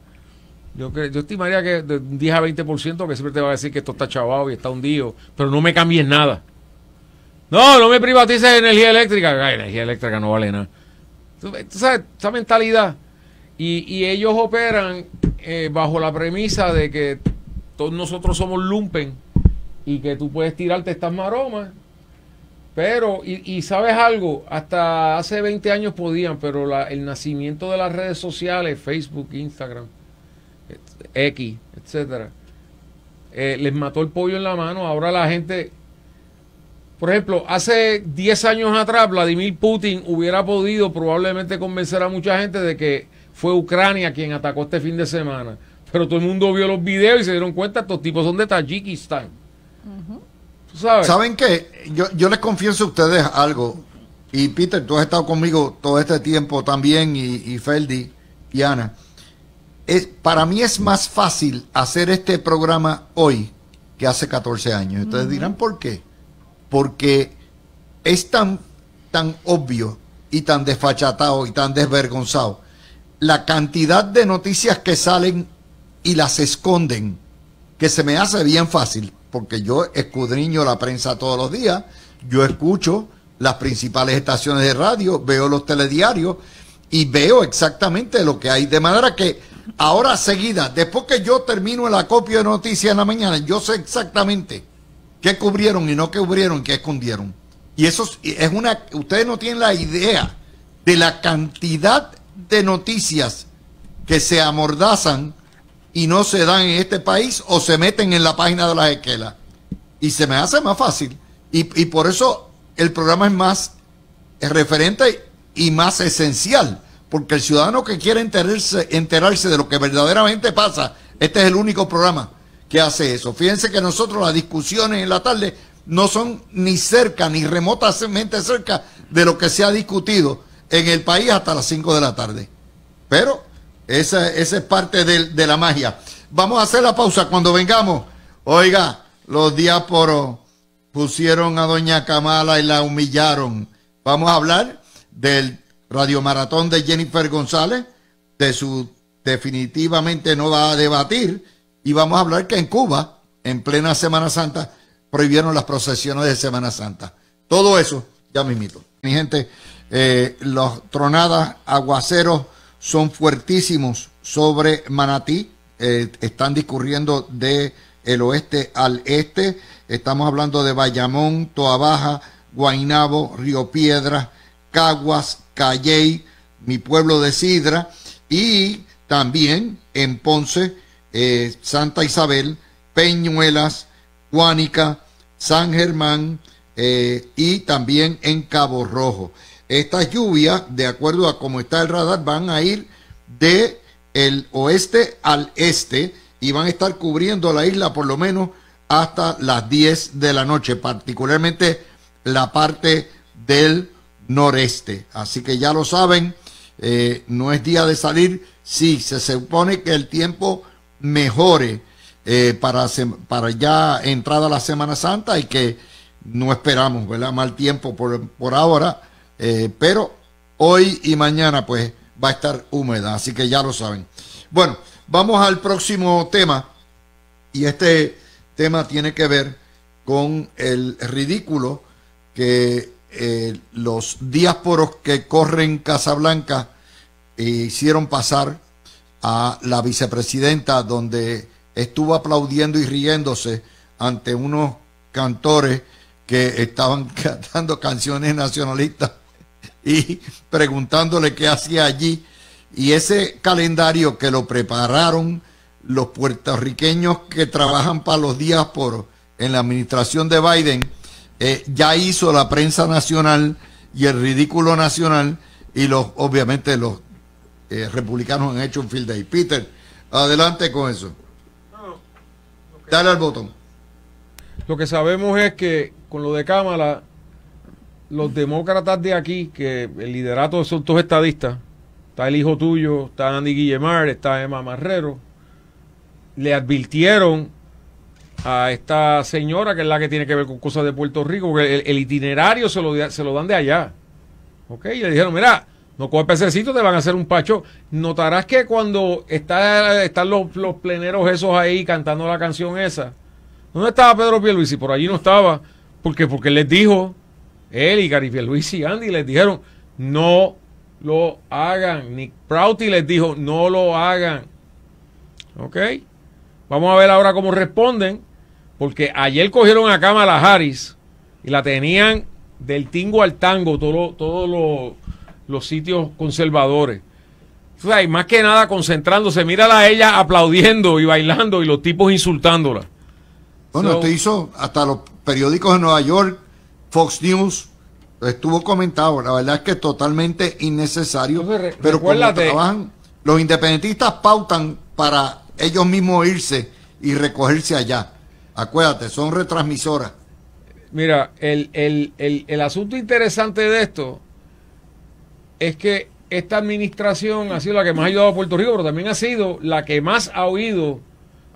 yo, estimaría que de 10 a 20% que siempre te va a decir que esto está chavado y está hundido, pero no me cambies nada. No, no me privatices energía eléctrica. La energía eléctrica no vale nada. Tú, sabes, esa mentalidad. Y, y ellos operan eh, bajo la premisa de que todos nosotros somos lumpen y que tú puedes tirarte estas maromas. Pero, y, y sabes algo, hasta hace 20 años podían, pero el nacimiento de las redes sociales, Facebook, Instagram, X, etcétera. Eh, les mató el pollo en la mano. Ahora la gente. Por ejemplo, hace 10 años atrás, Vladimir Putin hubiera podido probablemente convencer a mucha gente de que fue Ucrania quien atacó este fin de semana. Pero todo el mundo vio los videos y se dieron cuenta, estos tipos son de Tayikistán. ¿Saben qué? Yo, les confieso a ustedes algo. Y Peter, tú has estado conmigo todo este tiempo también, y, y Feldi y Ana para mí es más fácil hacer este programa hoy que hace 14 años. Ustedes dirán, ¿por qué? Porque es tan, tan obvio y tan desfachatado y tan desvergonzado la cantidad de noticias que salen y las esconden, que se me hace bien fácil, porque yo escudriño la prensa todos los días, yo escucho las principales estaciones de radio, veo los telediarios, y veo exactamente lo que hay. De manera que ahora seguida, después que yo termino el acopio de noticias en la mañana, yo sé exactamente qué cubrieron y no qué cubrieron, qué escondieron. Y eso es una, ustedes no tienen la idea de la cantidad de noticias que se amordazan y no se dan en este país o se meten en la página de las esquelas. Y se me hace más fácil. Y, y por eso el programa es más es referente y más esencial, porque el ciudadano que quiere enterarse, enterarse de lo que verdaderamente pasa, este es el único programa que hace eso. Fíjense que nosotros las discusiones en la tarde no son ni cerca, ni remotamente cerca de lo que se ha discutido en el país hasta las 5 de la tarde. Pero esa, esa es parte de, de, la magia. Vamos a hacer la pausa cuando vengamos. Oiga, los diásporos pusieron a doña Kamala y la humillaron. Vamos a hablar del radio maratón de Jennifer González, de su definitivamente no va a debatir, y vamos a hablar que en Cuba, en plena Semana Santa, prohibieron las procesiones de Semana Santa. Todo eso, ya imito. Mi gente, eh, los las tronadas, aguaceros son fuertísimos sobre Manatí, eh, están discurriendo de el oeste al este. Estamos hablando de Bayamón, Toabaja, Guainabo, Río Piedras, Caguas, Calley, mi pueblo de Sidra, y también en Ponce, eh, Santa Isabel, Peñuelas, Cuánica, San Germán eh, y también en Cabo Rojo. Estas lluvias, de acuerdo a cómo está el radar, van a ir de el oeste al este y van a estar cubriendo la isla por lo menos hasta las 10 de la noche, particularmente la parte del noreste. Así que ya lo saben, eh, no es día de salir. Sí, se supone que el tiempo mejore eh, para, para ya entrada la Semana Santa y que no esperamos, ¿verdad? Mal tiempo por, ahora, eh, pero hoy y mañana pues va a estar húmeda, así que ya lo saben. Bueno, vamos al próximo tema y este tema tiene que ver con el ridículo que eh, los diásporos que corren Casablanca eh, hicieron pasar a la vicepresidenta donde estuvo aplaudiendo y riéndose ante unos cantores que estaban cantando canciones nacionalistas y preguntándole qué hacía allí. Y ese calendario que lo prepararon los puertorriqueños que trabajan para los diásporos en la administración de Biden, eh, ya hizo la prensa nacional y el ridículo nacional y los obviamente los eh, republicanos han hecho un field day. Peter, adelante con eso. Dale al botón. Lo que sabemos es que con lo de Cámara, los demócratas de aquí, que el liderato son todos estadistas, está el hijo tuyo, está Andy Guillemar, está Emma Marrero, le advirtieron a esta señora, que es la que tiene que ver con cosas de Puerto Rico, porque el, itinerario se lo, se lo dan de allá. ¿Ok? le dijeron, mira, no coge pececito, te van a hacer un pacho. Notarás que cuando está, están los, los pleneros esos ahí cantando la canción esa, ¿dónde estaba Pedro Pierluisi? Por allí no estaba. porque él Porque les dijo, él y Gary Pierluisi y Andy les dijeron, no lo hagan. Nick Prouty les dijo, no lo hagan. ¿Ok? Vamos a ver ahora cómo responden, porque ayer cogieron a Kamala Harris y la tenían del tingo al tango todos todo los sitios conservadores. más que nada concentrándose, mírala a ella aplaudiendo y bailando y los tipos insultándola. Bueno, esto hizo hasta los periódicos de Nueva York, Fox News, estuvo comentado. La verdad es que totalmente innecesario. pero como trabajan, los independentistas pautan para ellos mismos irse y recogerse allá. Acuérdate, son retransmisoras. Mira, el, asunto interesante de esto es que esta administración ha sido la que más ha ayudado a Puerto Rico, pero también ha sido la que más ha oído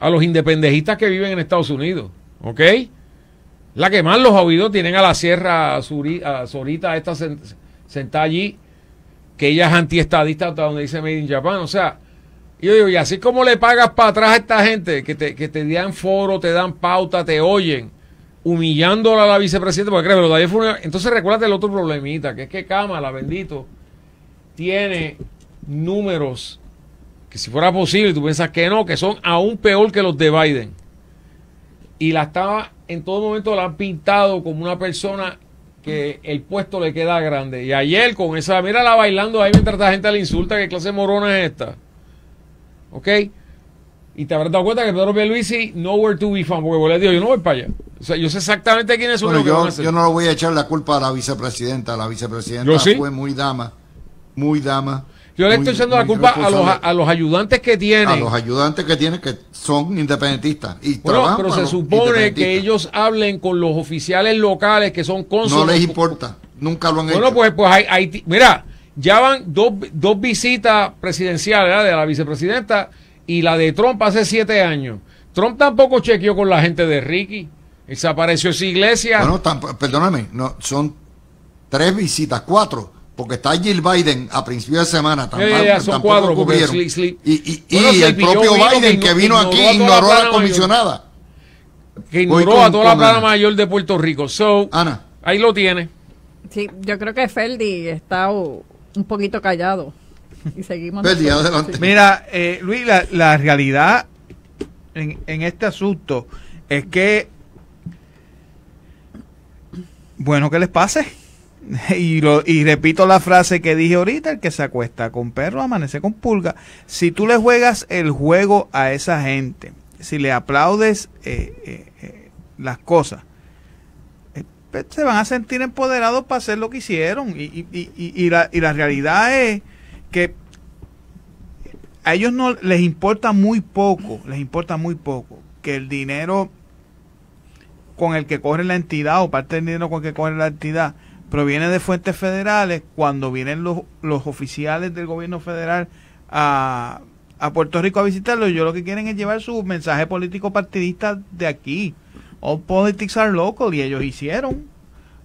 a los independejistas que viven en Estados Unidos. ¿Ok? La que más los ha oído tienen a la Sierra a a esta sentada allí, que ella es antiestadista hasta donde dice Made in Japan. O sea, y yo digo, y así como le pagas para atrás a esta gente, que te, que te dan foro, te dan pauta, te oyen, humillándola a la vicepresidenta, porque créeme, lo de fue Entonces recuérdate el otro problemita, que es que Cámara, bendito, tiene números que si fuera posible, tú piensas que no, que son aún peor que los de Biden. Y la estaba, en todo momento la han pintado como una persona que el puesto le queda grande. Y ayer con esa, mira la bailando ahí mientras la gente le insulta, qué clase morona es esta. ¿ok? Y te habrás dado cuenta que Pedro Pierluisi nowhere to be found, porque digo, yo no voy para allá. O sea, yo sé exactamente quién es bueno, yo, Yo no le voy a echar la culpa a la vicepresidenta. La vicepresidenta fue muy dama, muy dama. Yo le estoy echando la culpa a los, a los, ayudantes que tiene A los ayudantes que tiene que son independentistas. Y pero se supone que ellos hablen con los oficiales locales que son cónsules. No les importa, nunca lo han hecho. Bueno, pues, pues hay, hay, mira, ya van dos, dos visitas presidenciales, de la vicepresidenta y la de Trump hace siete años. Trump tampoco chequeó con la gente de Ricky. Desapareció esa iglesia. Bueno, perdóname, no, son tres visitas, cuatro porque está Jill Biden a principio de semana eh, tampoco, ya, Y, el propio Biden que vino aquí ignoró a la, comisionada. que ignoró a toda la plana mayor de Puerto Rico. Ana. ahí lo tiene. Sí, yo creo que Feldi está un poquito callado. Y seguimos. Pues, Mira, eh, Luis, la, realidad en, este asunto es que bueno que les pase. Y, repito la frase que dije ahorita, el que se acuesta con perro amanece con pulga. Si tú le juegas el juego a esa gente, si le aplaudes eh, eh, las cosas, pues, se van a sentir empoderados para hacer lo que hicieron. Y, y, la, y la realidad es que a ellos no les importa muy poco, les importa muy poco que el dinero con el que corre la entidad o parte del dinero con el que corre la entidad proviene de fuentes federales cuando vienen los, los oficiales del gobierno federal a, a Puerto Rico a visitarlos ellos lo que quieren es llevar su mensaje político partidista de aquí. O Politics Are Local y ellos hicieron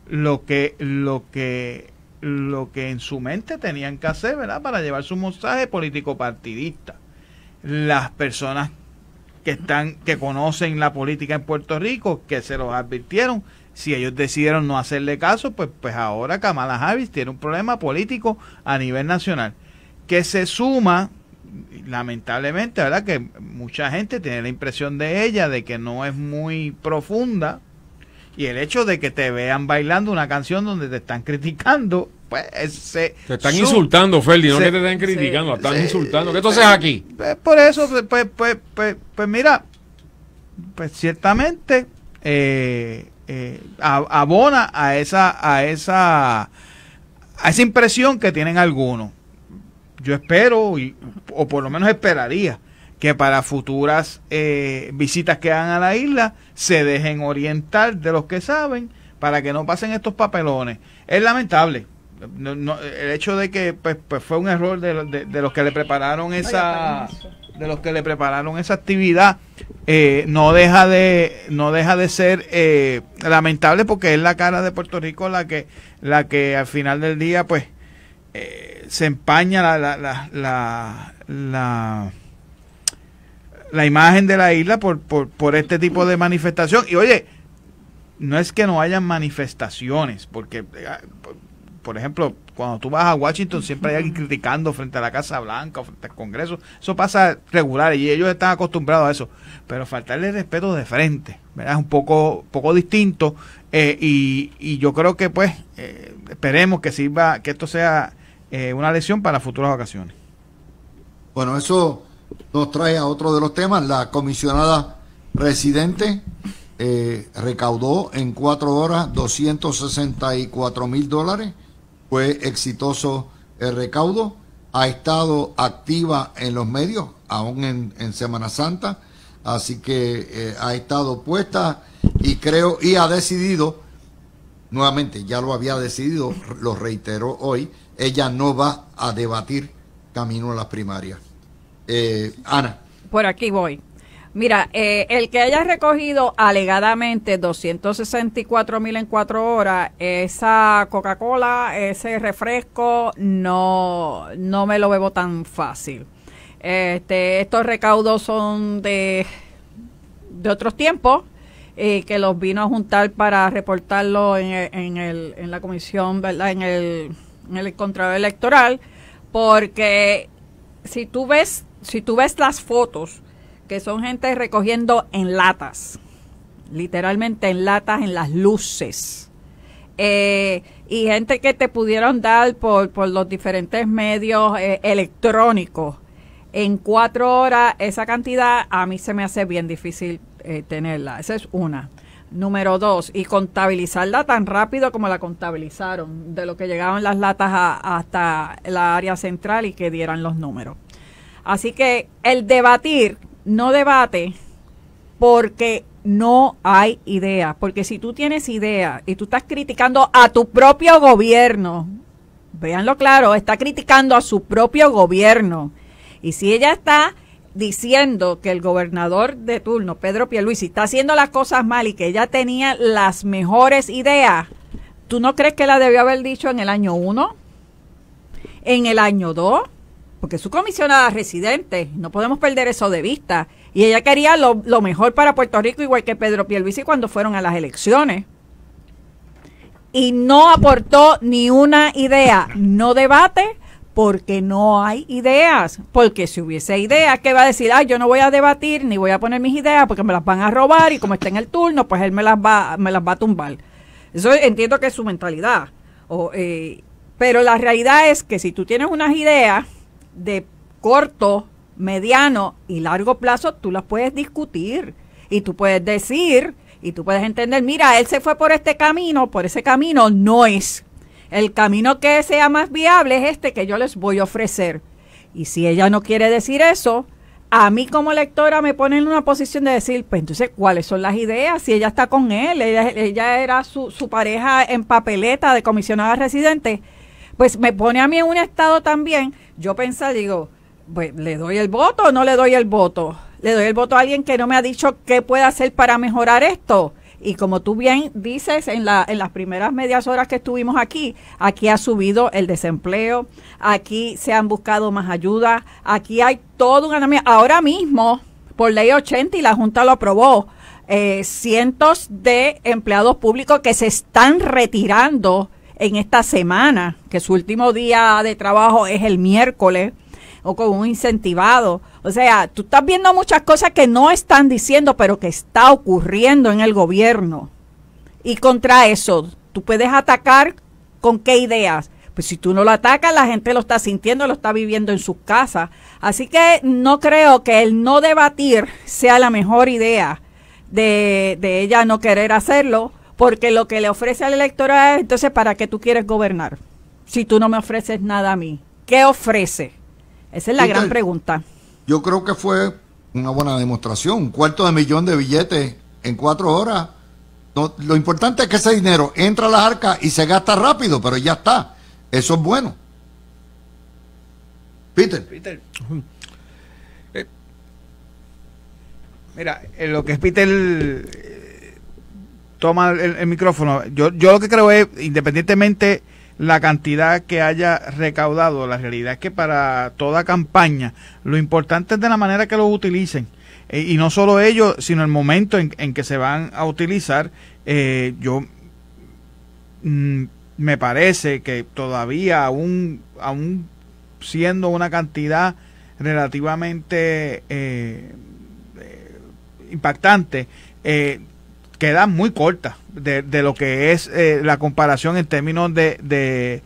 lo que, lo que, lo que en su mente tenían que hacer, ¿verdad? Para llevar su mensaje político partidista. Las personas que están, que conocen la política en Puerto Rico, que se los advirtieron, si ellos decidieron no hacerle caso, pues, pues ahora Kamala Harris tiene un problema político a nivel nacional, que se suma lamentablemente, ¿verdad? Que mucha gente tiene la impresión de ella de que no es muy profunda. Y el hecho de que te vean bailando una canción donde te están criticando, pues se, te están insultando, Ferdi, no que te estén criticando, se, están insultando. ¿Qué haces aquí? Por eso, pues, pues, pues, pues mira, pues ciertamente abona a esa, a esa, a esa impresión que tienen algunos yo espero, y, o por lo menos esperaría, que para futuras eh, visitas que hagan a la isla se dejen orientar de los que saben para que no pasen estos papelones. Es lamentable. el hecho de que pues, pues, fue un error de, de, los que le prepararon esa de los que le prepararon esa actividad eh, no deja de no deja de ser eh, lamentable porque es la cara de Puerto Rico la que la que al final del día pues se empaña la, la, la, la, la imagen de la isla por, por, por, este tipo de manifestación. Y oye, no es que no hayan manifestaciones, porque, por ejemplo, cuando tú vas a Washington siempre hay alguien criticando frente a la Casa Blanca frente al Congreso. Eso pasa regular y ellos están acostumbrados a eso. Pero faltarle respeto de frente, ¿verdad? Es un poco, poco distinto. Eh, y, y yo creo que, pues, eh, esperemos que sirva, que esto sea eh, una lesión para futuras vacaciones. Bueno, eso nos trae a otro de los temas. La comisionada residente eh, recaudó en cuatro horas 264 mil dólares. Fue exitoso el recaudo. Ha estado activa en los medios, aún en, Semana Santa. Así que eh, ha estado puesta y creo, y ha decidido, nuevamente ya lo había decidido, lo reiteró hoy, ella no va a debatir camino a las primarias. Eh, Ana. Por aquí voy. Mira, eh, el que haya recogido alegadamente 264 mil en cuatro horas, esa Coca-Cola, ese refresco, no, no me lo bebo tan fácil. Este, estos recaudos son de, de otros tiempos, eh, que los vino a juntar para reportarlo en, en, el, en la comisión, ¿verdad? En el en el contrato electoral, porque si tú ves, si tú ves las fotos, que son gente recogiendo en latas, literalmente en latas, en las luces. Eh, y gente que te pudieron dar por, los diferentes medios eh, electrónicos. En cuatro horas, esa cantidad a mí se me hace bien difícil eh, tenerla. Esa es una. Número dos, y contabilizarla tan rápido como la contabilizaron, de lo que llegaban las latas hasta la área central y que dieran los números. Así que el debatir no debate porque no hay idea, porque si tú tienes idea y tú estás criticando a tu propio gobierno, véanlo claro, está criticando a su propio gobierno. Y si ella está diciendo que el gobernador de turno, Pedro Pierluisi, está haciendo las cosas mal y que ella tenía las mejores ideas, ¿tú no crees que la debió haber dicho en el año 1? ¿En el año 2? Porque su comisionada residente, no podemos perder eso de vista. Y ella quería lo, mejor para Puerto Rico, igual que Pedro Pierluisi cuando fueron a las elecciones y no aportó ni una idea. No debate, porque no hay ideas. Porque si hubiese ideas, ¿qué va a decir? Ah, yo no voy a debatir ni voy a poner mis ideas porque me las van a robar y como está en el turno, pues él me las va, me las va a tumbar. Eso entiendo que es su mentalidad. Eh, pero la realidad es que si tú tienes unas ideas de corto, mediano y largo plazo, tú las puedes discutir y tú puedes decir y tú puedes entender, mira, él se fue por este camino, por ese camino no es el camino que sea más viable es este que yo les voy a ofrecer. Y si ella no quiere decir eso, a mí como lectora me pone en una posición de decir, pues entonces, ¿cuáles son las ideas? Si ella está con él, ella, era su, pareja en papeleta de comisionada residente, pues me pone a mí en un estado también, yo pensé, digo, pues le doy el voto o no le doy el voto. Le doy el voto a alguien que no me ha dicho qué puede hacer para mejorar esto. Y como tú bien dices, en, la, en las primeras medias horas que estuvimos aquí, aquí ha subido el desempleo, aquí se han buscado más ayuda aquí hay todo un... Ahora mismo, por ley 80 y la Junta lo aprobó, eh, cientos de empleados públicos que se están retirando en esta semana, que su último día de trabajo es el miércoles o con un incentivado. O sea, tú estás viendo muchas cosas que no están diciendo, pero que está ocurriendo en el gobierno. Y contra eso, tú puedes atacar con qué ideas. Pues si tú no lo atacas, la gente lo está sintiendo, lo está viviendo en sus casas. Así que no creo que el no debatir sea la mejor idea de, de ella no querer hacerlo, porque lo que le ofrece al electorado es entonces para qué tú quieres gobernar si tú no me ofreces nada a mí. ¿Qué ofrece? Esa es la gran pregunta. Yo creo que fue una buena demostración. Un cuarto de millón de billetes en cuatro horas. lo importante es que ese dinero entra a las arcas y se gasta rápido, pero ya está. Eso es bueno. Peter. Eh, mira, en lo que es Peter eh, toma el, el micrófono, yo, yo lo que creo es, independientemente la cantidad que haya recaudado. La realidad es que para toda campaña lo importante es de la manera que lo utilicen. Eh, y no solo ellos, sino el momento en, que se van a utilizar. Eh, yo mm, me parece que todavía, aún, aún siendo una cantidad relativamente eh, impactante, queda muy corta de, lo que es eh, la comparación en términos de, de,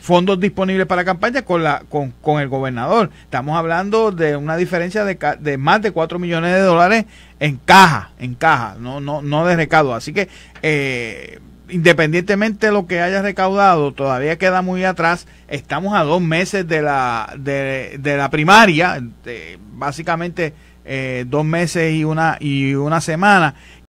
fondos disponibles para campaña con, la, con, con, el gobernador. Estamos hablando de una diferencia de, más de 4 millones de dólares en caja, en caja, no, no, de recaudo. Así que eh, independientemente de lo que haya recaudado, todavía queda muy atrás. Estamos a dos meses de la, de, de la primaria, básicamente eh, dos meses y una, y una semana.